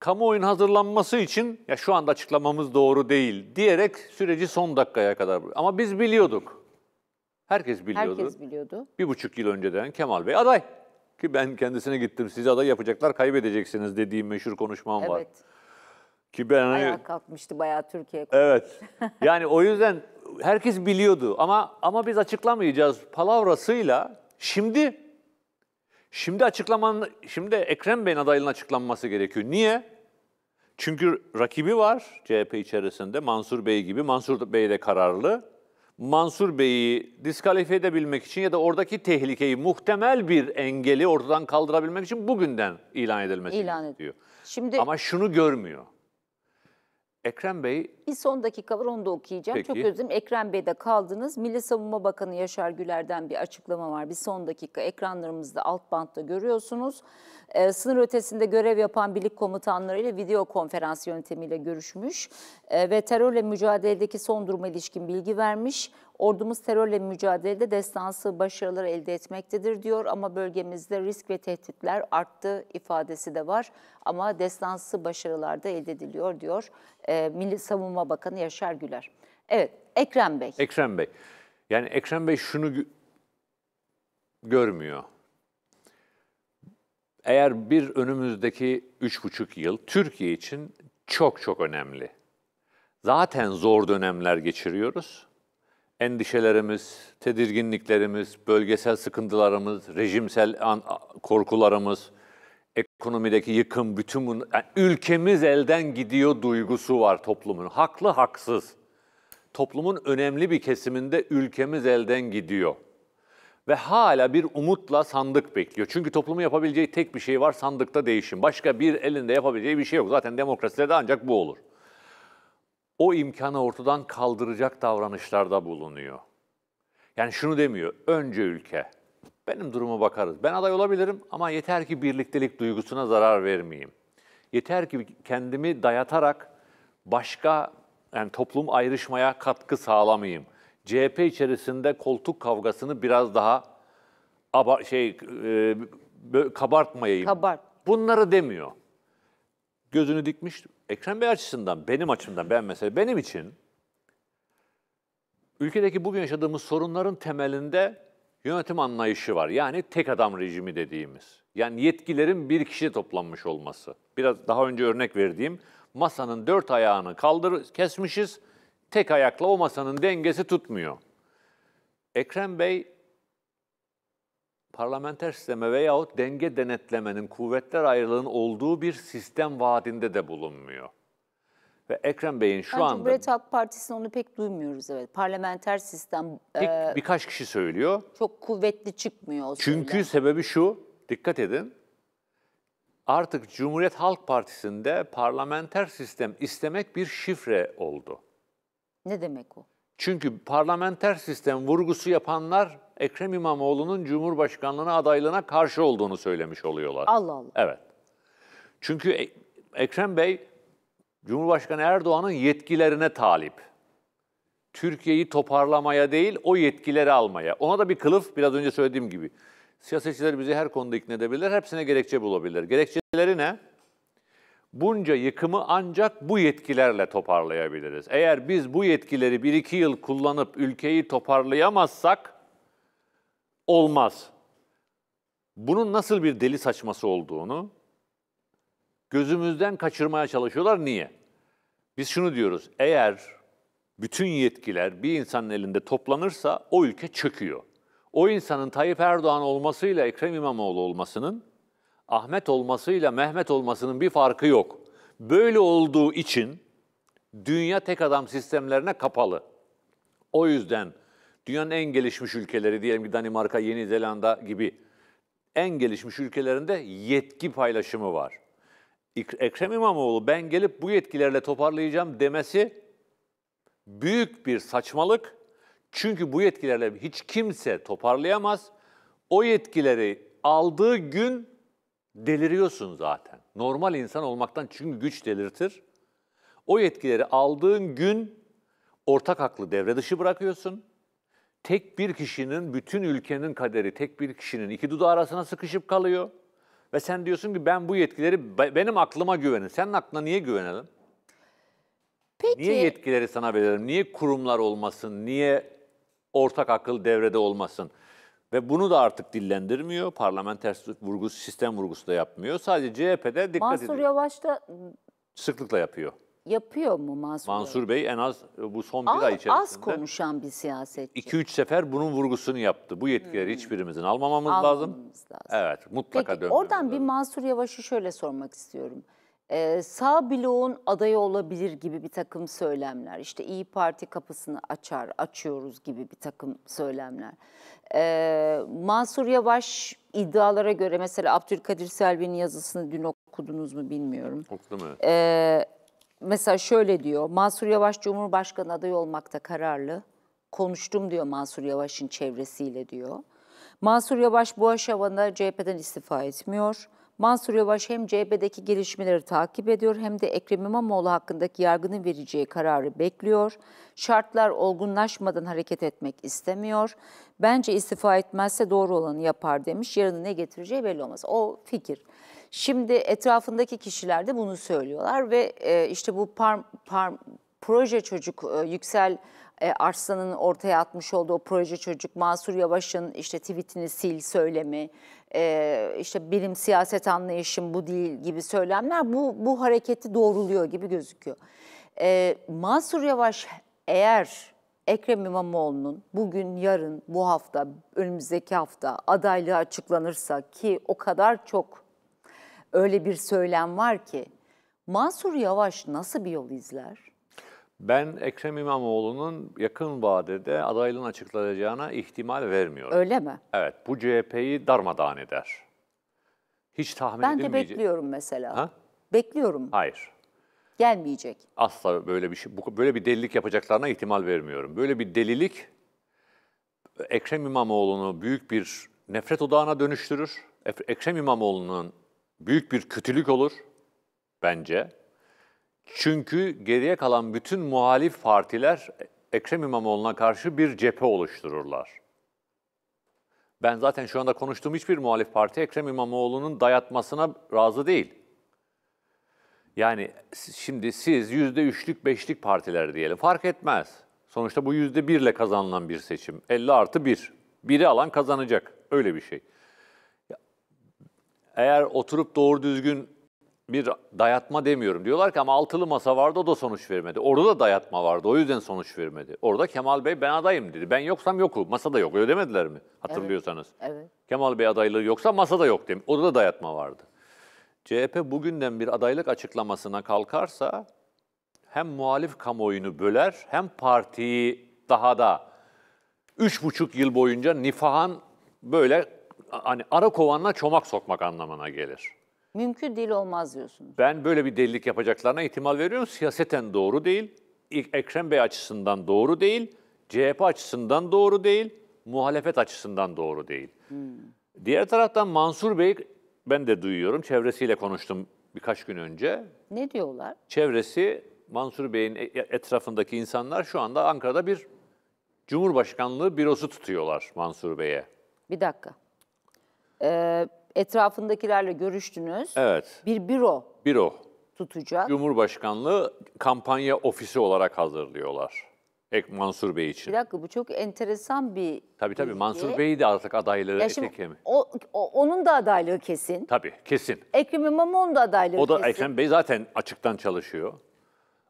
Kamuoyun hazırlanması için ya şu anda açıklamamız doğru değil diyerek süreci son dakikaya kadar. Ama biz biliyorduk. Herkes biliyordu. Herkes biliyordu. Bir buçuk yıl önceden Kemal Bey aday. Ki ben kendisine gittim sizi aday yapacaklar kaybedeceksiniz dediğim meşhur konuşmam evet. var. Ki ben hani Ayağa kalkmıştı bayağı Türkiye. Konuşmuş. Evet. Yani o yüzden herkes biliyordu ama ama biz açıklamayacağız palavrasıyla şimdi Şimdi açıklamanın, şimdi Ekrem Bey'in adaylığının açıklanması gerekiyor. Niye? Çünkü rakibi var CHP içerisinde Mansur Bey gibi. Mansur Bey de kararlı. Mansur Bey'i diskalifiye edebilmek için ya da oradaki tehlikeyi muhtemel bir engeli ortadan kaldırabilmek için bugünden ilan edilmesi ilan ediyor. Şimdi, Ama şunu görmüyor. Ekrem Bey... Bir son dakika var onu da okuyacağım. Peki. Çok özledim. Ekrem Bey'de kaldınız. Milli Savunma Bakanı Yaşar Güler'den bir açıklama var. Bir son dakika ekranlarımızda alt bantta görüyorsunuz. Ee, sınır ötesinde görev yapan birlik komutanlarıyla video konferans yöntemiyle görüşmüş. Ee, ve terörle mücadeledeki son duruma ilişkin bilgi vermiş. Ordumuz terörle mücadelede destansı başarılar elde etmektedir diyor ama bölgemizde risk ve tehditler arttı ifadesi de var ama destansı başarılar da elde ediliyor diyor e, Milli Savunma Bakanı Yaşar Güler. Evet Ekrem Bey. Ekrem Bey. Yani Ekrem Bey şunu görmüyor. Eğer bir önümüzdeki üç buçuk yıl Türkiye için çok çok önemli. Zaten zor dönemler geçiriyoruz endişelerimiz, tedirginliklerimiz, bölgesel sıkıntılarımız, rejimsel an, korkularımız, ekonomideki yıkım, bütün bunu, yani ülkemiz elden gidiyor duygusu var toplumun. Haklı haksız. Toplumun önemli bir kesiminde ülkemiz elden gidiyor. Ve hala bir umutla sandık bekliyor. Çünkü toplumun yapabileceği tek bir şey var sandıkta değişim. Başka bir elinde yapabileceği bir şey yok. Zaten demokraside de ancak bu olur o imkanı ortadan kaldıracak davranışlarda bulunuyor. Yani şunu demiyor, önce ülke. Benim durumu bakarız. Ben aday olabilirim ama yeter ki birliktelik duygusuna zarar vermeyeyim. Yeter ki kendimi dayatarak başka yani toplum ayrışmaya katkı sağlamayayım. CHP içerisinde koltuk kavgasını biraz daha aba, şey e, kabartmayayım. Kabart. Bunları demiyor. Gözünü dikmiş Ekrem Bey açısından, benim açımdan, ben mesela benim için ülkedeki bugün yaşadığımız sorunların temelinde yönetim anlayışı var. Yani tek adam rejimi dediğimiz. Yani yetkilerin bir kişi toplanmış olması. Biraz daha önce örnek verdiğim masanın dört ayağını kaldır kesmişiz. Tek ayakla o masanın dengesi tutmuyor. Ekrem Bey parlamenter sisteme veyahut denge denetlemenin, kuvvetler ayrılığının olduğu bir sistem vaadinde de bulunmuyor. Ve Ekrem Bey'in şu ben anda... Cumhuriyet Halk Partisi'nin onu pek duymuyoruz evet. Parlamenter sistem... Bir, e, birkaç kişi söylüyor. Çok kuvvetli çıkmıyor o Çünkü söyle. sebebi şu, dikkat edin. Artık Cumhuriyet Halk Partisi'nde parlamenter sistem istemek bir şifre oldu. Ne demek o? Çünkü parlamenter sistem vurgusu yapanlar Ekrem İmamoğlu'nun Cumhurbaşkanlığına adaylığına karşı olduğunu söylemiş oluyorlar. Allah Allah. Evet. Çünkü e- Ekrem Bey Cumhurbaşkanı Erdoğan'ın yetkilerine talip. Türkiye'yi toparlamaya değil, o yetkileri almaya. Ona da bir kılıf, biraz önce söylediğim gibi. Siyasetçiler bizi her konuda ikna edebilirler, hepsine gerekçe bulabilirler. Gerekçeleri ne? Bunca yıkımı ancak bu yetkilerle toparlayabiliriz. Eğer biz bu yetkileri bir iki yıl kullanıp ülkeyi toparlayamazsak, olmaz. Bunun nasıl bir deli saçması olduğunu gözümüzden kaçırmaya çalışıyorlar. Niye? Biz şunu diyoruz. Eğer bütün yetkiler bir insanın elinde toplanırsa o ülke çöküyor. O insanın Tayyip Erdoğan olmasıyla Ekrem İmamoğlu olmasının, Ahmet olmasıyla Mehmet olmasının bir farkı yok. Böyle olduğu için dünya tek adam sistemlerine kapalı. O yüzden Dünyanın en gelişmiş ülkeleri diyelim ki Danimarka, Yeni Zelanda gibi en gelişmiş ülkelerinde yetki paylaşımı var. Ekrem İmamoğlu ben gelip bu yetkilerle toparlayacağım demesi büyük bir saçmalık. Çünkü bu yetkilerle hiç kimse toparlayamaz. O yetkileri aldığı gün deliriyorsun zaten. Normal insan olmaktan çünkü güç delirtir. O yetkileri aldığın gün ortak haklı devre dışı bırakıyorsun tek bir kişinin bütün ülkenin kaderi tek bir kişinin iki dudağı arasına sıkışıp kalıyor. Ve sen diyorsun ki ben bu yetkileri benim aklıma güvenin. Senin aklına niye güvenelim? Peki. Niye yetkileri sana verelim? Niye kurumlar olmasın? Niye ortak akıl devrede olmasın? Ve bunu da artık dillendirmiyor. Parlamenter vurgusu, sistem vurgusu da yapmıyor. Sadece CHP'de dikkat Mansur ediyor. Mansur Yavaş da sıklıkla yapıyor. Yapıyor mu Mansur, Mansur Bey? en az e, bu son bir az, ay içerisinde. Az konuşan bir siyasetçi. 2-3 sefer bunun vurgusunu yaptı. Bu yetkileri hmm. hiçbirimizin almamamız Almamamız lazım. lazım. Evet mutlaka Peki, Oradan lazım. bir Mansur Yavaş'ı şöyle sormak istiyorum. Ee, sağ bloğun adayı olabilir gibi bir takım söylemler. İşte İyi Parti kapısını açar, açıyoruz gibi bir takım söylemler. Ee, Mansur Yavaş iddialara göre mesela Abdülkadir Selvi'nin yazısını dün okudunuz mu bilmiyorum. Okudum evet. Ee, mesela şöyle diyor. Mansur Yavaş Cumhurbaşkanı adayı olmakta kararlı. Konuştum diyor Mansur Yavaş'ın çevresiyle diyor. Mansur Yavaş bu aşamada CHP'den istifa etmiyor. Mansur Yavaş hem CHP'deki gelişmeleri takip ediyor hem de Ekrem İmamoğlu hakkındaki yargının vereceği kararı bekliyor. Şartlar olgunlaşmadan hareket etmek istemiyor. Bence istifa etmezse doğru olanı yapar demiş. Yarını ne getireceği belli olmaz. O fikir. Şimdi etrafındaki kişiler de bunu söylüyorlar ve e, işte bu par, par, proje çocuk e, Yüksel e, Arslan'ın ortaya atmış olduğu o proje çocuk, Mansur Yavaş'ın işte tweetini sil söylemi, e, işte benim siyaset anlayışım bu değil gibi söylemler bu, bu hareketi doğruluyor gibi gözüküyor. E, Mansur Yavaş eğer Ekrem İmamoğlu'nun bugün, yarın, bu hafta, önümüzdeki hafta adaylığı açıklanırsa ki o kadar çok öyle bir söylem var ki Mansur Yavaş nasıl bir yol izler? Ben Ekrem İmamoğlu'nun yakın vadede adaylığını açıklayacağına ihtimal vermiyorum. Öyle mi? Evet, bu CHP'yi darmadağın eder. Hiç tahmin ben edilmeyecek. Ben de bekliyorum mesela. Ha? Bekliyorum. Hayır. Gelmeyecek. Asla böyle bir şey, böyle bir delilik yapacaklarına ihtimal vermiyorum. Böyle bir delilik Ekrem İmamoğlu'nu büyük bir nefret odağına dönüştürür. Ekrem İmamoğlu'nun büyük bir kötülük olur bence. Çünkü geriye kalan bütün muhalif partiler Ekrem İmamoğlu'na karşı bir cephe oluştururlar. Ben zaten şu anda konuştuğum hiçbir muhalif parti Ekrem İmamoğlu'nun dayatmasına razı değil. Yani şimdi siz yüzde üçlük, beşlik partiler diyelim. Fark etmez. Sonuçta bu yüzde birle kazanılan bir seçim. 50 artı bir. Biri alan kazanacak. Öyle bir şey eğer oturup doğru düzgün bir dayatma demiyorum. Diyorlar ki ama altılı masa vardı o da sonuç vermedi. Orada da dayatma vardı o yüzden sonuç vermedi. Orada Kemal Bey ben adayım dedi. Ben yoksam yokum. Masada yok öyle demediler mi? Hatırlıyorsanız. Evet. evet. Kemal Bey adaylığı yoksa masa da yok demiş. Orada da dayatma vardı. CHP bugünden bir adaylık açıklamasına kalkarsa hem muhalif kamuoyunu böler hem partiyi daha da üç buçuk yıl boyunca nifahan böyle hani ara kovanla çomak sokmak anlamına gelir. Mümkün değil olmaz diyorsunuz. Ben böyle bir delilik yapacaklarına ihtimal veriyorum. Siyaseten doğru değil. Ekrem Bey açısından doğru değil. CHP açısından doğru değil. Muhalefet açısından doğru değil. Hmm. Diğer taraftan Mansur Bey ben de duyuyorum. Çevresiyle konuştum birkaç gün önce. Ne diyorlar? Çevresi Mansur Bey'in e, e, etrafındaki insanlar şu anda Ankara'da bir Cumhurbaşkanlığı bürosu tutuyorlar Mansur Bey'e. Bir dakika e, etrafındakilerle görüştünüz. Evet. Bir büro Büro. tutacak. Cumhurbaşkanlığı kampanya ofisi olarak hazırlıyorlar. Ek Mansur Bey için. Bir dakika bu çok enteresan bir Tabii tabii bilgi. Mansur Bey de artık adayları Ya şimdi o, o- onun da adaylığı kesin. Tabii kesin. Ekrem İmamoğlu'nun da adaylığı kesin. O kesin. da Ekrem Bey zaten açıktan çalışıyor.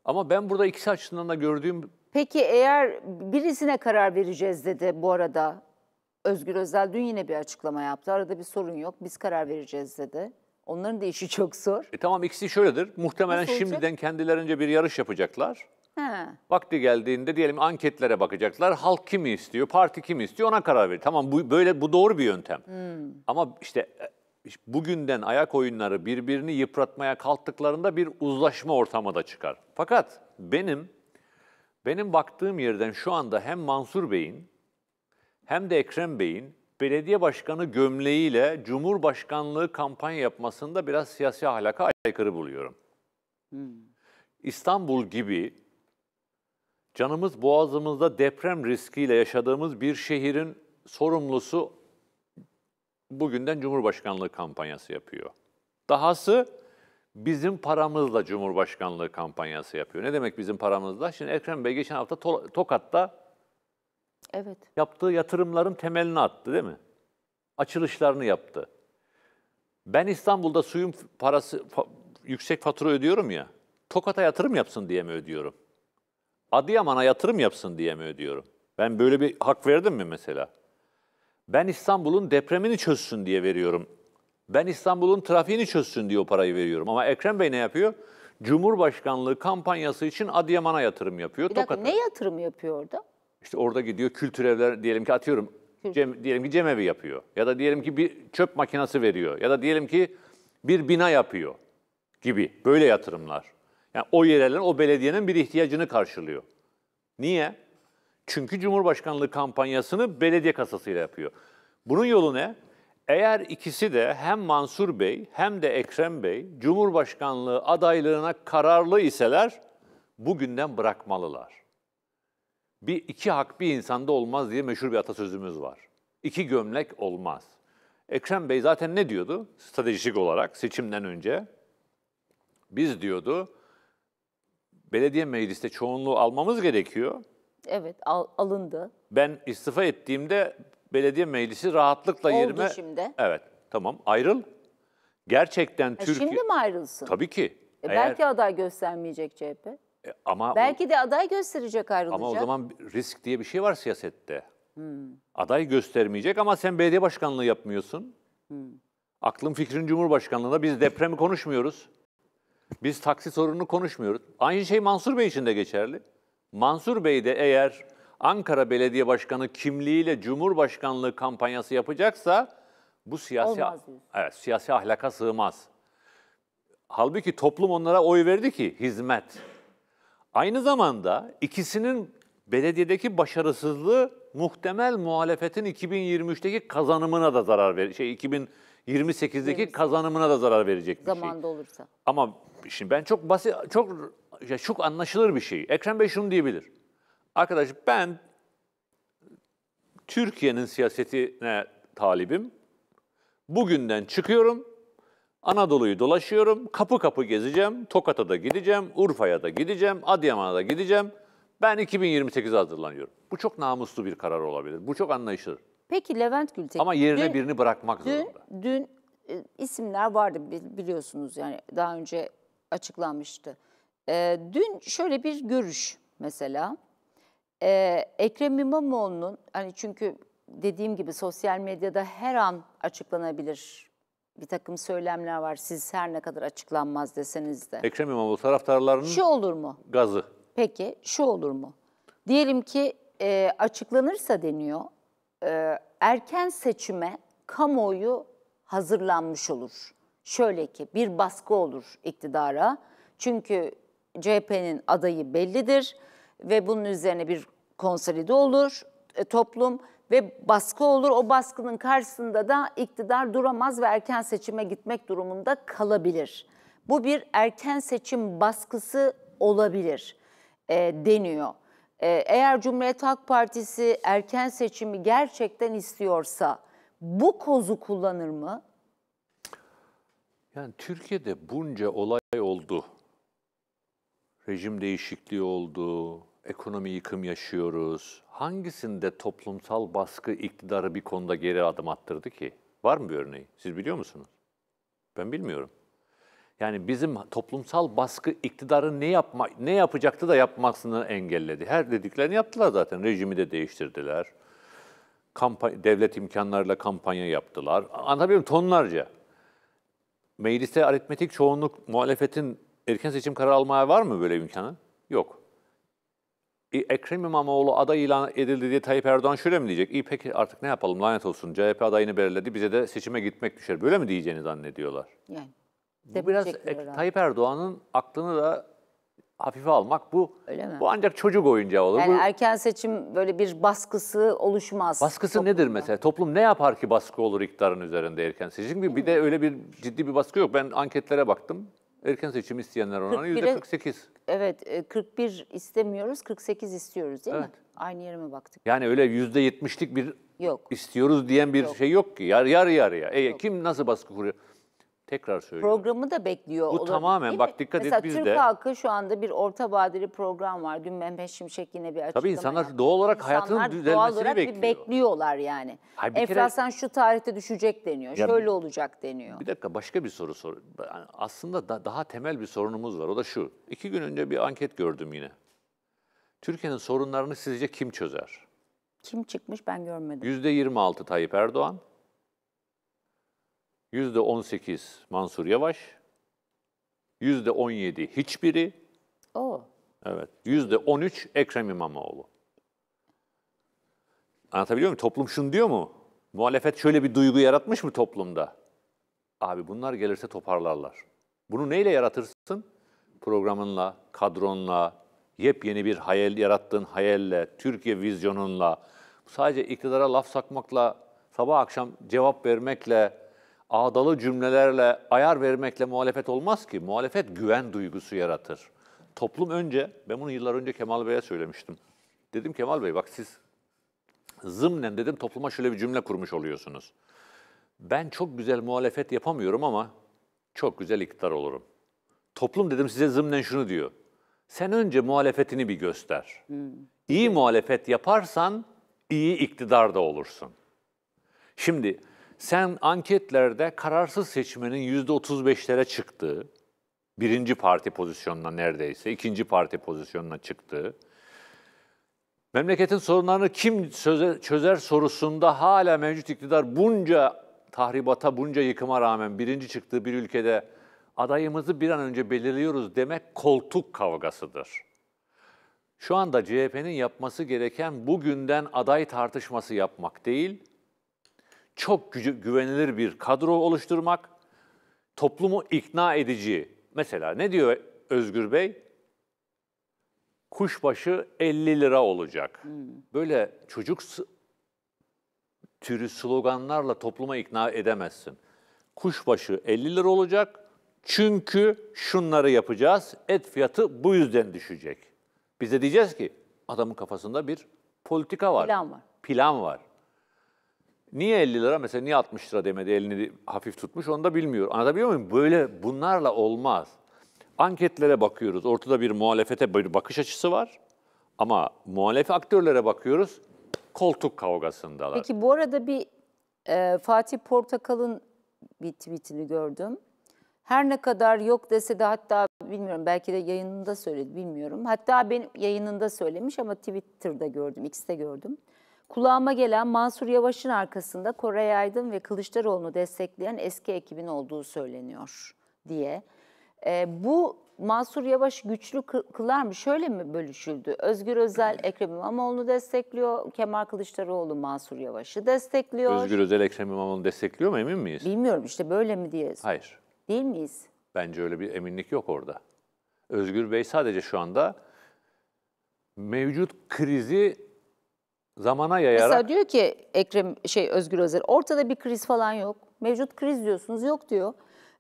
Ama ben burada ikisi açısından da gördüğüm Peki eğer birisine karar vereceğiz dedi bu arada Özgür Özel dün yine bir açıklama yaptı. Arada bir sorun yok. Biz karar vereceğiz dedi. Onların da işi çok zor. E tamam ikisi şöyledir. Muhtemelen Nasıl olacak? şimdiden kendilerince bir yarış yapacaklar. He. Vakti geldiğinde diyelim anketlere bakacaklar. Halk kimi istiyor, parti kimi istiyor ona karar verir. Tamam bu böyle bu doğru bir yöntem. Hmm. Ama işte e, bugünden ayak oyunları birbirini yıpratmaya kalktıklarında bir uzlaşma ortamı da çıkar. Fakat benim benim baktığım yerden şu anda hem Mansur Bey'in hem de Ekrem Bey'in belediye başkanı gömleğiyle Cumhurbaşkanlığı kampanya yapmasında biraz siyasi ahlaka aykırı buluyorum. Hmm. İstanbul gibi canımız boğazımızda deprem riskiyle yaşadığımız bir şehrin sorumlusu bugünden Cumhurbaşkanlığı kampanyası yapıyor. Dahası bizim paramızla Cumhurbaşkanlığı kampanyası yapıyor. Ne demek bizim paramızla? Şimdi Ekrem Bey geçen hafta Tokat'ta Evet. Yaptığı yatırımların temelini attı değil mi? Açılışlarını yaptı. Ben İstanbul'da suyun parası fa, yüksek fatura ödüyorum ya. Tokat'a yatırım yapsın diye mi ödüyorum? Adıyaman'a yatırım yapsın diye mi ödüyorum? Ben böyle bir hak verdim mi mesela? Ben İstanbul'un depremini çözsün diye veriyorum. Ben İstanbul'un trafiğini çözsün diye o parayı veriyorum. Ama Ekrem Bey ne yapıyor? Cumhurbaşkanlığı kampanyası için Adıyaman'a yatırım yapıyor. Bir dakika, Tokat'a. ne yatırım yapıyor orada? İşte orada gidiyor kültür evler diyelim ki atıyorum. Cem, diyelim ki cemevi yapıyor. Ya da diyelim ki bir çöp makinası veriyor. Ya da diyelim ki bir bina yapıyor gibi böyle yatırımlar. Yani o yerelin, o belediyenin bir ihtiyacını karşılıyor. Niye? Çünkü Cumhurbaşkanlığı kampanyasını belediye kasasıyla yapıyor. Bunun yolu ne? Eğer ikisi de hem Mansur Bey hem de Ekrem Bey Cumhurbaşkanlığı adaylığına kararlı iseler bugünden bırakmalılar. Bir iki hak bir insanda olmaz diye meşhur bir atasözümüz var. İki gömlek olmaz. Ekrem Bey zaten ne diyordu stratejik olarak seçimden önce? Biz diyordu belediye mecliste çoğunluğu almamız gerekiyor. Evet al, alındı. Ben istifa ettiğimde belediye meclisi rahatlıkla Oldu yerime... şimdi. Evet tamam ayrıl. Gerçekten e, Türkiye... Şimdi mi ayrılsın? Tabii ki. E Eğer... belki aday göstermeyecek CHP. E, ama Belki de aday gösterecek ayrılacak. Ama o zaman risk diye bir şey var siyasette. Hmm. Aday göstermeyecek ama sen belediye başkanlığı yapmıyorsun. Hmm. Aklın fikrin Cumhurbaşkanlığında biz depremi konuşmuyoruz. Biz taksi sorununu konuşmuyoruz. Aynı şey Mansur Bey için de geçerli. Mansur Bey de eğer Ankara Belediye Başkanı kimliğiyle Cumhurbaşkanlığı kampanyası yapacaksa bu siyasi evet siyasi ahlaka sığmaz. Halbuki toplum onlara oy verdi ki hizmet. Aynı zamanda ikisinin belediyedeki başarısızlığı muhtemel muhalefetin 2023'teki kazanımına da zarar verir. Şey 2028'deki kazanımına da zarar verecek bir şey. Zamanda şey. olursa. Ama şimdi ben çok basit çok ya çok anlaşılır bir şey. Ekrem Bey şunu diyebilir. Arkadaş ben Türkiye'nin siyasetine talibim. Bugünden çıkıyorum. Anadolu'yu dolaşıyorum, kapı kapı gezeceğim, Tokat'a da gideceğim, Urfa'ya da gideceğim, Adıyaman'a da gideceğim. Ben 2028'e hazırlanıyorum. Bu çok namuslu bir karar olabilir. Bu çok anlayışlı. Peki Levent Gültekin. Ama yerine dün, birini bırakmak dün, zorunda. Dün e, isimler vardı biliyorsunuz yani daha önce açıklanmıştı. E, dün şöyle bir görüş mesela. E, Ekrem İmamoğlu'nun hani çünkü dediğim gibi sosyal medyada her an açıklanabilir bir takım söylemler var. Siz her ne kadar açıklanmaz deseniz de. Ekrem İmamoğlu taraftarlarının Şu olur mu? gazı. Peki şu olur mu? Diyelim ki e, açıklanırsa deniyor, e, erken seçime kamuoyu hazırlanmış olur. Şöyle ki bir baskı olur iktidara. Çünkü CHP'nin adayı bellidir ve bunun üzerine bir konsolide olur e, toplum ve baskı olur. O baskının karşısında da iktidar duramaz ve erken seçime gitmek durumunda kalabilir. Bu bir erken seçim baskısı olabilir e, deniyor. E, eğer Cumhuriyet Halk Partisi erken seçimi gerçekten istiyorsa bu kozu kullanır mı? Yani Türkiye'de bunca olay oldu. Rejim değişikliği oldu, ekonomi yıkım yaşıyoruz? Hangisinde toplumsal baskı iktidarı bir konuda geri adım attırdı ki? Var mı bir örneği? Siz biliyor musunuz? Ben bilmiyorum. Yani bizim toplumsal baskı iktidarı ne yapma ne yapacaktı da yapmasını engelledi. Her dediklerini yaptılar zaten. Rejimi de değiştirdiler. Kampanya, devlet imkanlarıyla kampanya yaptılar. Anlatabiliyor Tonlarca. Mecliste aritmetik çoğunluk muhalefetin erken seçim kararı almaya var mı böyle imkanı? Yok. E, Ekrem İmamoğlu aday ilan edildi diye Tayyip Erdoğan şöyle mi diyecek? İyi peki artık ne yapalım lanet olsun CHP adayını belirledi bize de seçime gitmek düşer. Böyle mi diyeceğini zannediyorlar? Yani. Bu biraz Ek- Tayyip Erdoğan'ın aklını da hafife almak bu Öyle mi? bu ancak çocuk oyuncağı olur. Yani bu, erken seçim böyle bir baskısı oluşmaz. Baskısı toplumda. nedir mesela? Toplum ne yapar ki baskı olur iktidarın üzerinde erken seçim? Gibi. Bir de öyle bir ciddi bir baskı yok. Ben anketlere baktım. Erken seçim isteyenler oranı %48. Evet 41 e, istemiyoruz 48 istiyoruz değil mi? Aynı yere mi baktık? Yani öyle %70'lik bir Yok. istiyoruz diyen bir Yok. şey yok ki. Yarı yar yarıya. E, kim nasıl baskı kuruyor? Tekrar söylüyorum. Programı da bekliyor. Bu olabilir, tamamen bak dikkat Mesela et biz Türk de. Mesela Türk halkı şu anda bir orta vadeli program var. Dün Mehmet Şimşek yine bir açıklama Tabii insanlar yaptı. doğal olarak insanlar hayatının düzelmesini doğal olarak Bir bekliyorlar yani. Hayır, bir Enflasyon kere... şu tarihte düşecek deniyor. Ya Şöyle olacak deniyor. Bir dakika başka bir soru sor. Yani aslında da, daha temel bir sorunumuz var. O da şu. İki gün önce bir anket gördüm yine. Türkiye'nin sorunlarını sizce kim çözer? Kim çıkmış ben görmedim. %26 Tayyip Erdoğan, Yüzde %18 Mansur Yavaş, yüzde %17 hiçbiri. O. Evet. %13 Ekrem İmamoğlu. Anlatabiliyor muyum? Toplum şunu diyor mu? Muhalefet şöyle bir duygu yaratmış mı toplumda? Abi bunlar gelirse toparlarlar. Bunu neyle yaratırsın? Programınla, kadronla, yepyeni bir hayal yarattığın hayalle, Türkiye vizyonunla, sadece iktidara laf sakmakla, sabah akşam cevap vermekle, ağdalı cümlelerle ayar vermekle muhalefet olmaz ki. Muhalefet güven duygusu yaratır. Toplum önce, ben bunu yıllar önce Kemal Bey'e söylemiştim. Dedim Kemal Bey bak siz zımnen dedim topluma şöyle bir cümle kurmuş oluyorsunuz. Ben çok güzel muhalefet yapamıyorum ama çok güzel iktidar olurum. Toplum dedim size zımnen şunu diyor. Sen önce muhalefetini bir göster. İyi muhalefet yaparsan iyi iktidar da olursun. Şimdi sen anketlerde kararsız seçmenin %35'lere çıktığı, birinci parti pozisyonuna neredeyse, ikinci parti pozisyonuna çıktığı, memleketin sorunlarını kim çözer sorusunda hala mevcut iktidar bunca tahribata, bunca yıkıma rağmen birinci çıktığı bir ülkede adayımızı bir an önce belirliyoruz demek koltuk kavgasıdır. Şu anda CHP'nin yapması gereken bugünden aday tartışması yapmak değil, çok gücü güvenilir bir kadro oluşturmak, toplumu ikna edici. Mesela ne diyor Özgür Bey? Kuşbaşı 50 lira olacak. Hmm. Böyle çocuk türü sloganlarla topluma ikna edemezsin. Kuşbaşı 50 lira olacak. Çünkü şunları yapacağız. Et fiyatı bu yüzden düşecek. Biz de diyeceğiz ki adamın kafasında bir politika var. Plan var. Plan var. Niye 50 lira mesela niye 60 lira demedi elini hafif tutmuş onu da bilmiyor. Anlatabiliyor muyum? Böyle bunlarla olmaz. Anketlere bakıyoruz. Ortada bir muhalefete bir bakış açısı var. Ama muhalef aktörlere bakıyoruz. Koltuk kavgasındalar. Peki bu arada bir e, Fatih Portakal'ın bir tweetini gördüm. Her ne kadar yok dese de hatta bilmiyorum belki de yayınında söyledi bilmiyorum. Hatta benim yayınında söylemiş ama Twitter'da gördüm, X'te gördüm. Kulağıma gelen Mansur Yavaş'ın arkasında Kore Aydın ve Kılıçdaroğlu'nu destekleyen eski ekibin olduğu söyleniyor diye. E, bu Mansur Yavaş güçlü kılar mı? Şöyle mi bölüşüldü? Özgür Özel Ekrem İmamoğlu'nu destekliyor. Kemal Kılıçdaroğlu Mansur Yavaş'ı destekliyor. Özgür Özel Ekrem İmamoğlu'nu destekliyor mu emin miyiz? Bilmiyorum işte böyle mi diye. Hayır. Değil miyiz? Bence öyle bir eminlik yok orada. Özgür Bey sadece şu anda mevcut krizi zamana yayarak... Mesela diyor ki Ekrem şey Özgür Özel ortada bir kriz falan yok. Mevcut kriz diyorsunuz yok diyor.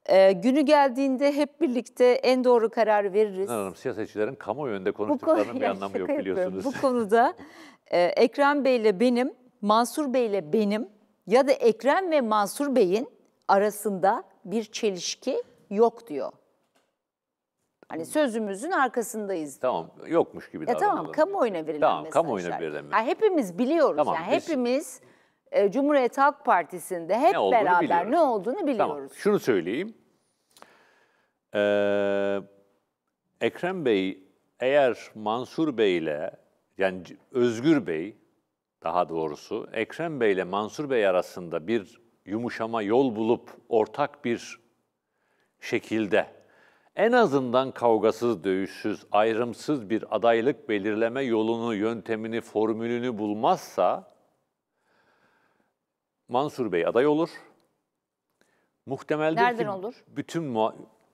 Ee, günü geldiğinde hep birlikte en doğru karar veririz. Hanım siyasetçilerin kamuoyu önünde konuştuklarının bir yani anlamı yok biliyorsunuz. Bu konuda e, Ekrem Bey ile benim, Mansur Bey ile benim ya da Ekrem ve Mansur Bey'in arasında bir çelişki yok diyor. Hani sözümüzün arkasındayız. Tamam yokmuş gibi e, davranalım. Tamam kamuoyuna verilen tamam, mesajlar. kamuoyuna verilen mesajlar. Yani hepimiz biliyoruz tamam, yani biz... hepimiz e, Cumhuriyet Halk Partisi'nde hep ne beraber biliyoruz. ne olduğunu biliyoruz. Tamam şunu söyleyeyim. Ee, Ekrem Bey eğer Mansur Bey ile yani Özgür Bey daha doğrusu Ekrem Bey ile Mansur Bey arasında bir yumuşama yol bulup ortak bir şekilde en azından kavgasız, dövüşsüz, ayrımsız bir adaylık belirleme yolunu, yöntemini, formülünü bulmazsa Mansur Bey aday olur. Muhtemeldir Nereden ki olur? bütün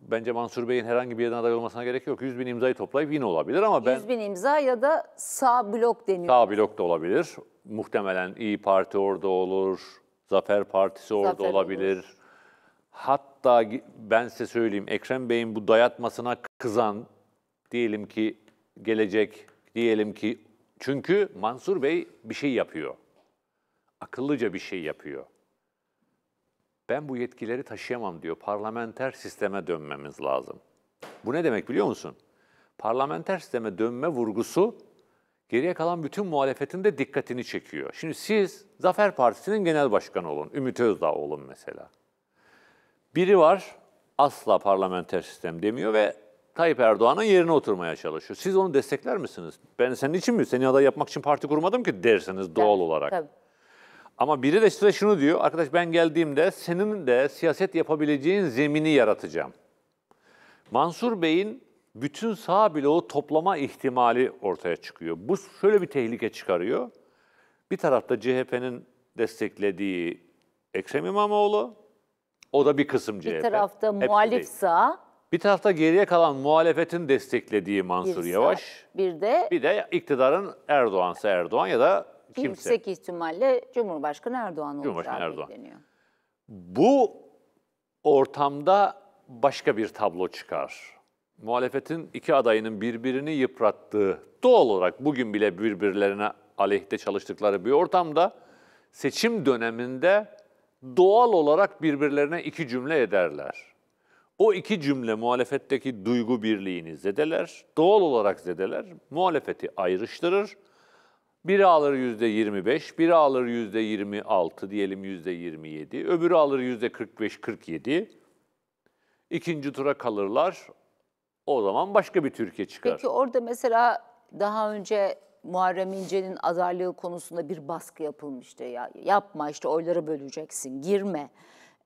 bence Mansur Bey'in herhangi bir yerden aday olmasına gerek yok. 100 bin imzayı toplayıp yine olabilir ama ben... 100 bin imza ya da sağ blok deniyor. Sağ blok da olabilir. Muhtemelen İyi Parti orada olur, Zafer Partisi orada Zafer olabilir. Olur. Hatta hatta ben size söyleyeyim Ekrem Bey'in bu dayatmasına kızan diyelim ki gelecek diyelim ki çünkü Mansur Bey bir şey yapıyor. Akıllıca bir şey yapıyor. Ben bu yetkileri taşıyamam diyor. Parlamenter sisteme dönmemiz lazım. Bu ne demek biliyor musun? Parlamenter sisteme dönme vurgusu geriye kalan bütün muhalefetin de dikkatini çekiyor. Şimdi siz Zafer Partisi'nin genel başkanı olun. Ümit Özdağ olun mesela. Biri var asla parlamenter sistem demiyor ve Tayyip Erdoğan'ın yerine oturmaya çalışıyor. Siz onu destekler misiniz? Ben senin için mi? Seni aday yapmak için parti kurmadım ki derseniz doğal tabii, olarak. Tabii. Ama biri de size şunu diyor. Arkadaş ben geldiğimde senin de siyaset yapabileceğin zemini yaratacağım. Mansur Bey'in bütün sağ bloğu toplama ihtimali ortaya çıkıyor. Bu şöyle bir tehlike çıkarıyor. Bir tarafta CHP'nin desteklediği Ekrem İmamoğlu, o da bir kısım CHP. Bir tarafta Hepsi muhalif sağ. Bir tarafta geriye kalan muhalefetin desteklediği Mansur bir Yavaş. bir de bir de iktidarın Erdoğan'sa Erdoğan ya da kimse. Yüksek ihtimalle Cumhurbaşkanı Erdoğan Cumhurbaşkanı Erdoğan. Bu ortamda başka bir tablo çıkar. Muhalefetin iki adayının birbirini yıprattığı, doğal olarak bugün bile birbirlerine aleyhte çalıştıkları bir ortamda seçim döneminde doğal olarak birbirlerine iki cümle ederler. O iki cümle muhalefetteki duygu birliğini zedeler, doğal olarak zedeler, muhalefeti ayrıştırır. Biri alır yüzde 25, biri alır yüzde 26 diyelim yüzde 27, öbürü alır yüzde 45-47. İkinci tura kalırlar, o zaman başka bir Türkiye çıkar. Peki orada mesela daha önce Muharrem İnce'nin adaylığı konusunda bir baskı yapılmıştı. Ya, yapma işte oyları böleceksin, girme.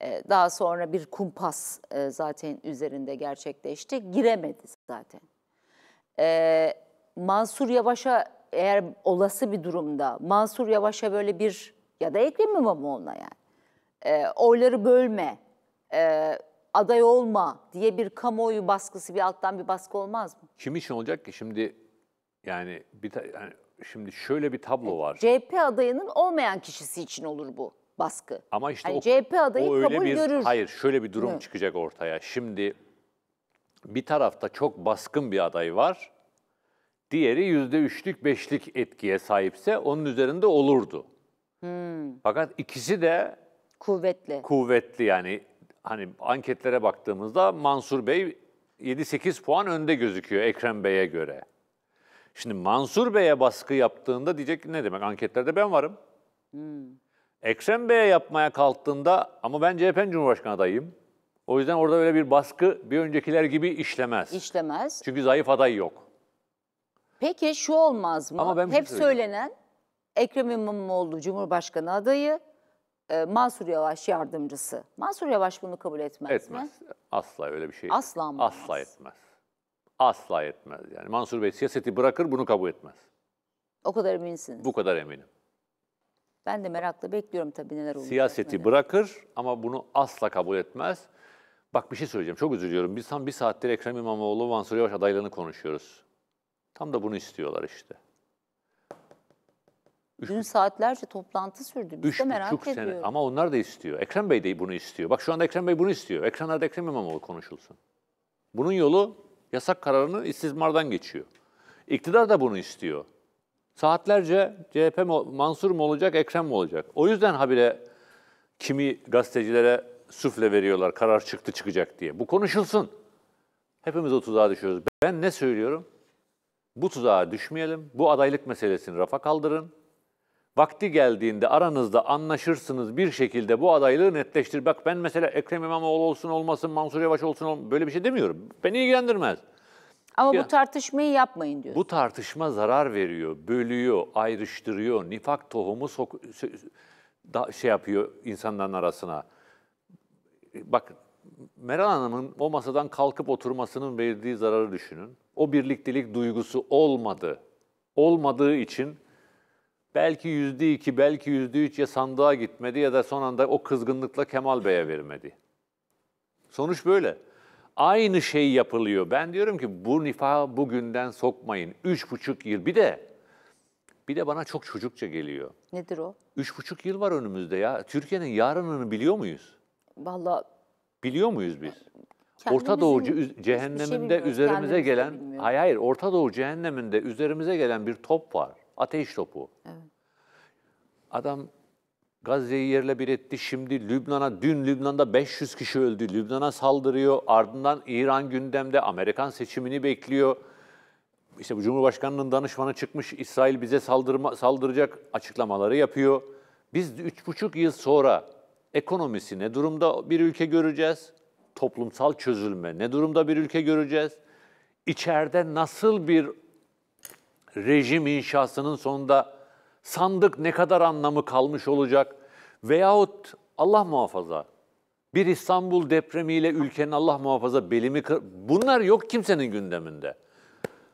Ee, daha sonra bir kumpas e, zaten üzerinde gerçekleşti. Giremedi zaten. Ee, Mansur Yavaş'a eğer olası bir durumda Mansur Yavaş'a böyle bir ya da Ekrem İmamoğlu'na yani e, oyları bölme, e, aday olma diye bir kamuoyu baskısı bir alttan bir baskı olmaz mı? Kim için olacak ki? Şimdi yani bir ta- yani şimdi şöyle bir tablo var. CHP adayının olmayan kişisi için olur bu baskı. Ama işte Yani o, CHP adayı o öyle kabul bir, görür. Hayır şöyle bir durum Hı. çıkacak ortaya. Şimdi bir tarafta çok baskın bir aday var. Diğeri yüzde üçlük beşlik etkiye sahipse onun üzerinde olurdu. Hmm. Fakat ikisi de Kuvvetli. kuvvetli yani hani anketlere baktığımızda Mansur Bey 7-8 puan önde gözüküyor Ekrem Bey'e göre. Şimdi Mansur Bey'e baskı yaptığında diyecek ne demek anketlerde ben varım. Hmm. Ekrem Bey'e yapmaya kalktığında ama ben CHP'nin Cumhurbaşkanı adayım. O yüzden orada öyle bir baskı bir öncekiler gibi işlemez. İşlemez. Çünkü zayıf aday yok. Peki şu olmaz mı? Ama ben şey Hep şey söylenen Ekrem İmamoğlu Cumhurbaşkanı adayı, e, Mansur Yavaş yardımcısı. Mansur Yavaş bunu kabul etmez, etmez. mi? Etmez. Asla öyle bir şey. Asla mı? Asla etmez. Asla etmez. Yani Mansur Bey siyaseti bırakır bunu kabul etmez. O kadar eminsiniz. Bu kadar eminim. Ben de merakla bekliyorum tabii neler olacak. Siyaseti böyle. bırakır ama bunu asla kabul etmez. Bak bir şey söyleyeceğim. Çok üzülüyorum. Biz tam bir saattir Ekrem İmamoğlu, Mansur Yavaş adaylığını konuşuyoruz. Tam da bunu istiyorlar işte. Üç, Dün saatlerce toplantı sürdü. Biz üç de merak sene. ediyoruz. Ama onlar da istiyor. Ekrem Bey de bunu istiyor. Bak şu anda Ekrem Bey bunu istiyor. Ekranlarda Ekrem İmamoğlu konuşulsun. Bunun yolu Yasak kararını istismardan geçiyor. İktidar da bunu istiyor. Saatlerce CHP Mansur mu olacak, Ekrem mi olacak? O yüzden habire kimi gazetecilere süfle veriyorlar, karar çıktı çıkacak diye. Bu konuşulsun. Hepimiz o tuzağa düşüyoruz. Ben ne söylüyorum? Bu tuzağa düşmeyelim, bu adaylık meselesini rafa kaldırın. Vakti geldiğinde aranızda anlaşırsınız bir şekilde bu adaylığı netleştir. Bak ben mesela Ekrem İmamoğlu olsun olmasın, Mansur Yavaş olsun olmasın böyle bir şey demiyorum. Beni ilgilendirmez. Ama ya, bu tartışmayı yapmayın diyor. Bu tartışma zarar veriyor, bölüyor, ayrıştırıyor, nifak tohumu sok şey yapıyor insanların arasına. Bak Meral Hanım'ın o masadan kalkıp oturmasının verdiği zararı düşünün. O birliktelik duygusu olmadı. Olmadığı için Belki yüzde iki, belki yüzde üç ya sandığa gitmedi ya da son anda o kızgınlıkla Kemal Bey'e vermedi. Sonuç böyle. Aynı şey yapılıyor. Ben diyorum ki bu nifa bugünden sokmayın. Üç buçuk yıl. Bir de bir de bana çok çocukça geliyor. Nedir o? Üç buçuk yıl var önümüzde ya. Türkiye'nin yarınını biliyor muyuz? Vallahi biliyor muyuz biz? Orta Doğu şey cehenneminde şey üzerimize gelen hayır hayır Orta Doğu cehenneminde üzerimize gelen bir top var. Ateş topu. Evet. Adam Gazze'yi yerle bir etti. Şimdi Lübnan'a, dün Lübnan'da 500 kişi öldü. Lübnan'a saldırıyor. Ardından İran gündemde Amerikan seçimini bekliyor. İşte bu Cumhurbaşkanı'nın danışmanı çıkmış İsrail bize saldırma, saldıracak açıklamaları yapıyor. Biz 3,5 yıl sonra ekonomisi ne durumda bir ülke göreceğiz? Toplumsal çözülme ne durumda bir ülke göreceğiz? İçeride nasıl bir rejim inşasının sonunda sandık ne kadar anlamı kalmış olacak veyahut Allah muhafaza bir İstanbul depremiyle ülkenin Allah muhafaza belimi kır... Bunlar yok kimsenin gündeminde.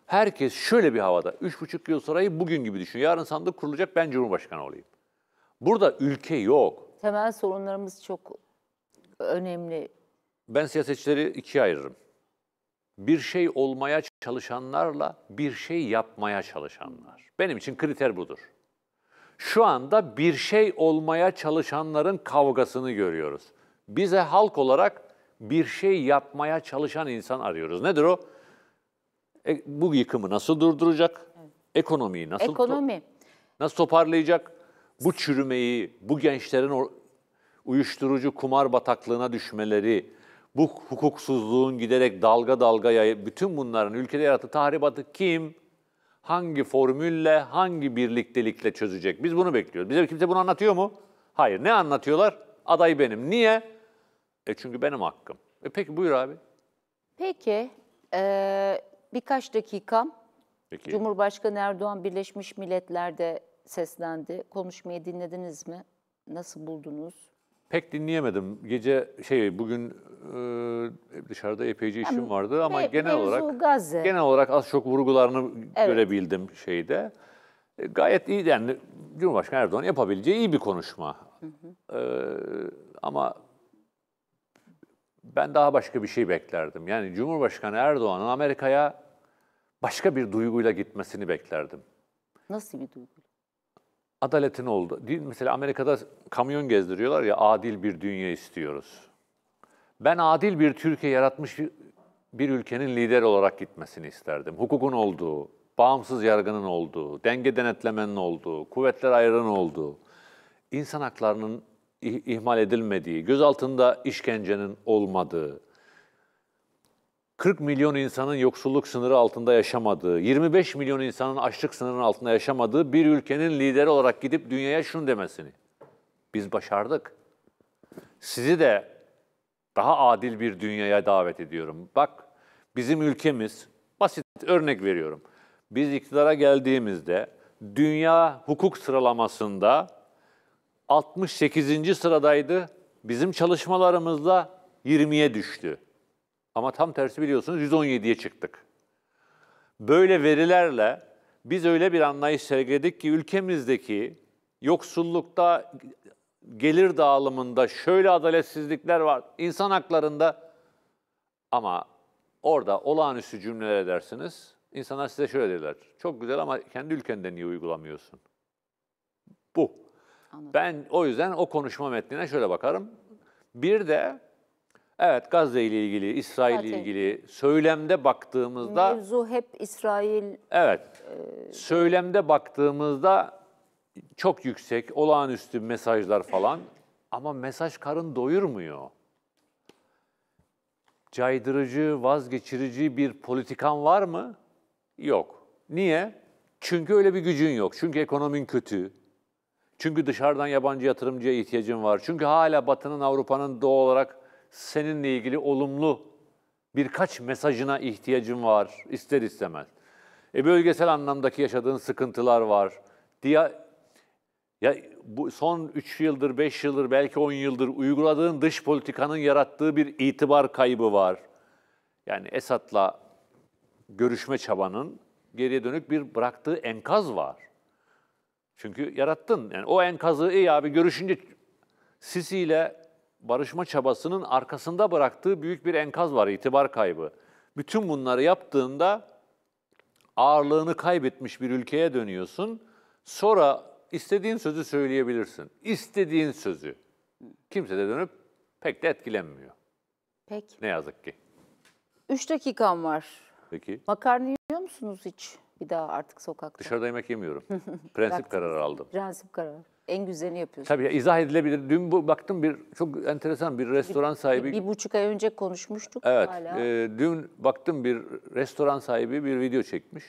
Herkes şöyle bir havada. Üç buçuk yıl sonrayı bugün gibi düşün. Yarın sandık kurulacak ben Cumhurbaşkanı olayım. Burada ülke yok. Temel sorunlarımız çok önemli. Ben siyasetçileri ikiye ayırırım bir şey olmaya çalışanlarla bir şey yapmaya çalışanlar. Benim için kriter budur. Şu anda bir şey olmaya çalışanların kavgasını görüyoruz. Bize halk olarak bir şey yapmaya çalışan insan arıyoruz. Nedir o? E, bu yıkımı nasıl durduracak? Ekonomiyi nasıl Ekonomi. To- nasıl toparlayacak? Bu çürümeyi, bu gençlerin uyuşturucu kumar bataklığına düşmeleri, bu hukuksuzluğun giderek dalga dalga yayıp bütün bunların ülkede yarattığı tahribatı kim, hangi formülle, hangi birliktelikle çözecek? Biz bunu bekliyoruz. Bize kimse bunu anlatıyor mu? Hayır. Ne anlatıyorlar? Aday benim. Niye? E çünkü benim hakkım. E peki buyur abi. Peki. Ee, birkaç dakikam. Peki. Cumhurbaşkanı Erdoğan Birleşmiş Milletler'de seslendi. Konuşmayı dinlediniz mi? Nasıl buldunuz? Pek dinleyemedim. Gece şey bugün e, dışarıda epeyce işim yani, vardı ama me- genel olarak Gazze. genel olarak az çok vurgularını evet. görebildim şeyde. E, gayet iyi yani Cumhurbaşkanı Erdoğan yapabileceği iyi bir konuşma. Hı hı. E, ama ben daha başka bir şey beklerdim. Yani Cumhurbaşkanı Erdoğan'ın Amerika'ya başka bir duyguyla gitmesini beklerdim. Nasıl bir duygu? adaletin oldu. Mesela Amerika'da kamyon gezdiriyorlar ya adil bir dünya istiyoruz. Ben adil bir Türkiye yaratmış bir ülkenin lider olarak gitmesini isterdim. Hukukun olduğu, bağımsız yargının olduğu, denge denetlemenin olduğu, kuvvetler ayrının olduğu, insan haklarının ihmal edilmediği, göz altında işkencenin olmadığı, 40 milyon insanın yoksulluk sınırı altında yaşamadığı, 25 milyon insanın açlık sınırının altında yaşamadığı bir ülkenin lideri olarak gidip dünyaya şunu demesini. Biz başardık. Sizi de daha adil bir dünyaya davet ediyorum. Bak bizim ülkemiz, basit örnek veriyorum. Biz iktidara geldiğimizde dünya hukuk sıralamasında 68. sıradaydı. Bizim çalışmalarımızla 20'ye düştü. Ama tam tersi biliyorsunuz 117'ye çıktık. Böyle verilerle biz öyle bir anlayış sergiledik ki ülkemizdeki yoksullukta, gelir dağılımında şöyle adaletsizlikler var, insan haklarında ama orada olağanüstü cümleler edersiniz. İnsanlar size şöyle dediler. Çok güzel ama kendi ülkende niye uygulamıyorsun? Bu. Anladım. Ben o yüzden o konuşma metnine şöyle bakarım. Bir de Evet Gazze ile ilgili, İsrail ile ilgili söylemde baktığımızda... Mevzu hep İsrail... Evet, e, söylemde baktığımızda çok yüksek, olağanüstü mesajlar falan ama mesaj karın doyurmuyor. Caydırıcı, vazgeçirici bir politikan var mı? Yok. Niye? Çünkü öyle bir gücün yok. Çünkü ekonomin kötü. Çünkü dışarıdan yabancı yatırımcıya ihtiyacın var. Çünkü hala Batı'nın, Avrupa'nın doğu olarak seninle ilgili olumlu birkaç mesajına ihtiyacın var ister istemez. E bölgesel anlamdaki yaşadığın sıkıntılar var. Diye ya bu son 3 yıldır, 5 yıldır, belki 10 yıldır uyguladığın dış politikanın yarattığı bir itibar kaybı var. Yani Esad'la görüşme çabanın geriye dönük bir bıraktığı enkaz var. Çünkü yarattın. Yani o enkazı iyi abi görüşünce Sisi ile barışma çabasının arkasında bıraktığı büyük bir enkaz var, itibar kaybı. Bütün bunları yaptığında ağırlığını kaybetmiş bir ülkeye dönüyorsun. Sonra istediğin sözü söyleyebilirsin. İstediğin sözü. Kimse de dönüp pek de etkilenmiyor. Pek. Ne yazık ki. Üç dakikam var. Peki. Makarna yiyor musunuz hiç? Bir daha artık sokakta. Dışarıda yemek yemiyorum. Prensip kararı aldım. Prensip kararı en güzelini yapıyorsunuz. Tabii ya, izah edilebilir. Dün bu, baktım bir çok enteresan bir restoran sahibi. Bir, buçuk ay önce konuşmuştuk evet, hala. E, dün baktım bir restoran sahibi bir video çekmiş.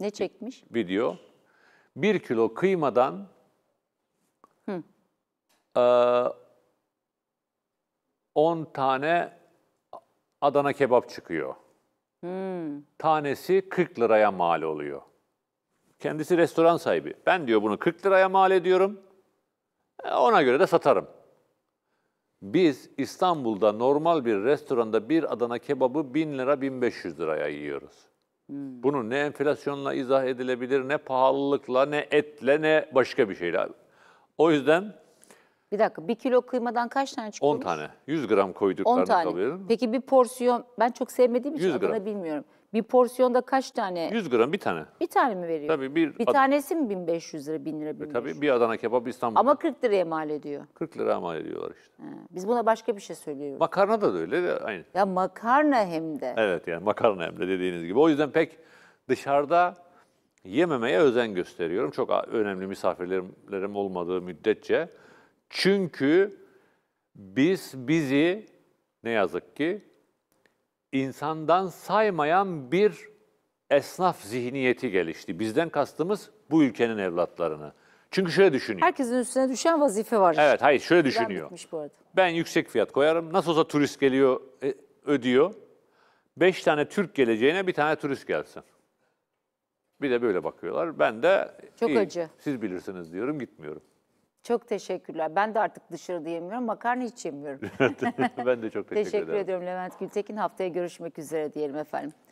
Ne çekmiş? Video. Bir kilo kıymadan Hı. E, 10 tane Adana kebap çıkıyor. Hmm. Tanesi 40 liraya mal oluyor. Kendisi restoran sahibi. Ben diyor bunu 40 liraya mal ediyorum. E, ona göre de satarım. Biz İstanbul'da normal bir restoranda bir Adana kebabı 1000 lira 1500 liraya yiyoruz. Hmm. Bunu ne enflasyonla izah edilebilir, ne pahalılıkla, ne etle, ne başka bir şeyle. O yüzden... Bir dakika, bir kilo kıymadan kaç tane çıkıyor? 10 tane. 100 gram koyduklarını 10 tane. Peki bir porsiyon, ben çok sevmediğim için adını bilmiyorum. Bir porsiyonda kaç tane? 100 gram bir tane. Bir tane mi veriyor? Tabii bir... Bir tanesi mi 1500 lira, 1000 lira, 1500 e Tabii bir Adana kebap İstanbul'da. Ama 40 liraya mal ediyor. 40 lira mal ediyorlar işte. He, biz buna başka bir şey söylüyoruz. Makarna da öyle de aynı. Ya makarna hem de. Evet yani makarna hem de dediğiniz gibi. O yüzden pek dışarıda yememeye özen gösteriyorum. Çok önemli misafirlerim olmadığı müddetçe. Çünkü biz bizi ne yazık ki insandan saymayan bir esnaf zihniyeti gelişti. Bizden kastımız bu ülkenin evlatlarını. Çünkü şöyle düşünüyor. Herkesin üstüne düşen vazife var. Evet, hayır şöyle düşünüyor. Ben yüksek fiyat koyarım. Nasıl olsa turist geliyor, e, ödüyor. Beş tane Türk geleceğine bir tane turist gelsin. Bir de böyle bakıyorlar. Ben de Çok iyi, acı. siz bilirsiniz diyorum, gitmiyorum. Çok teşekkürler. Ben de artık dışarıda yemiyorum. Makarna hiç yemiyorum. ben de çok teşekkür, teşekkür ederim. Teşekkür ediyorum Levent Gültekin. Haftaya görüşmek üzere diyelim efendim.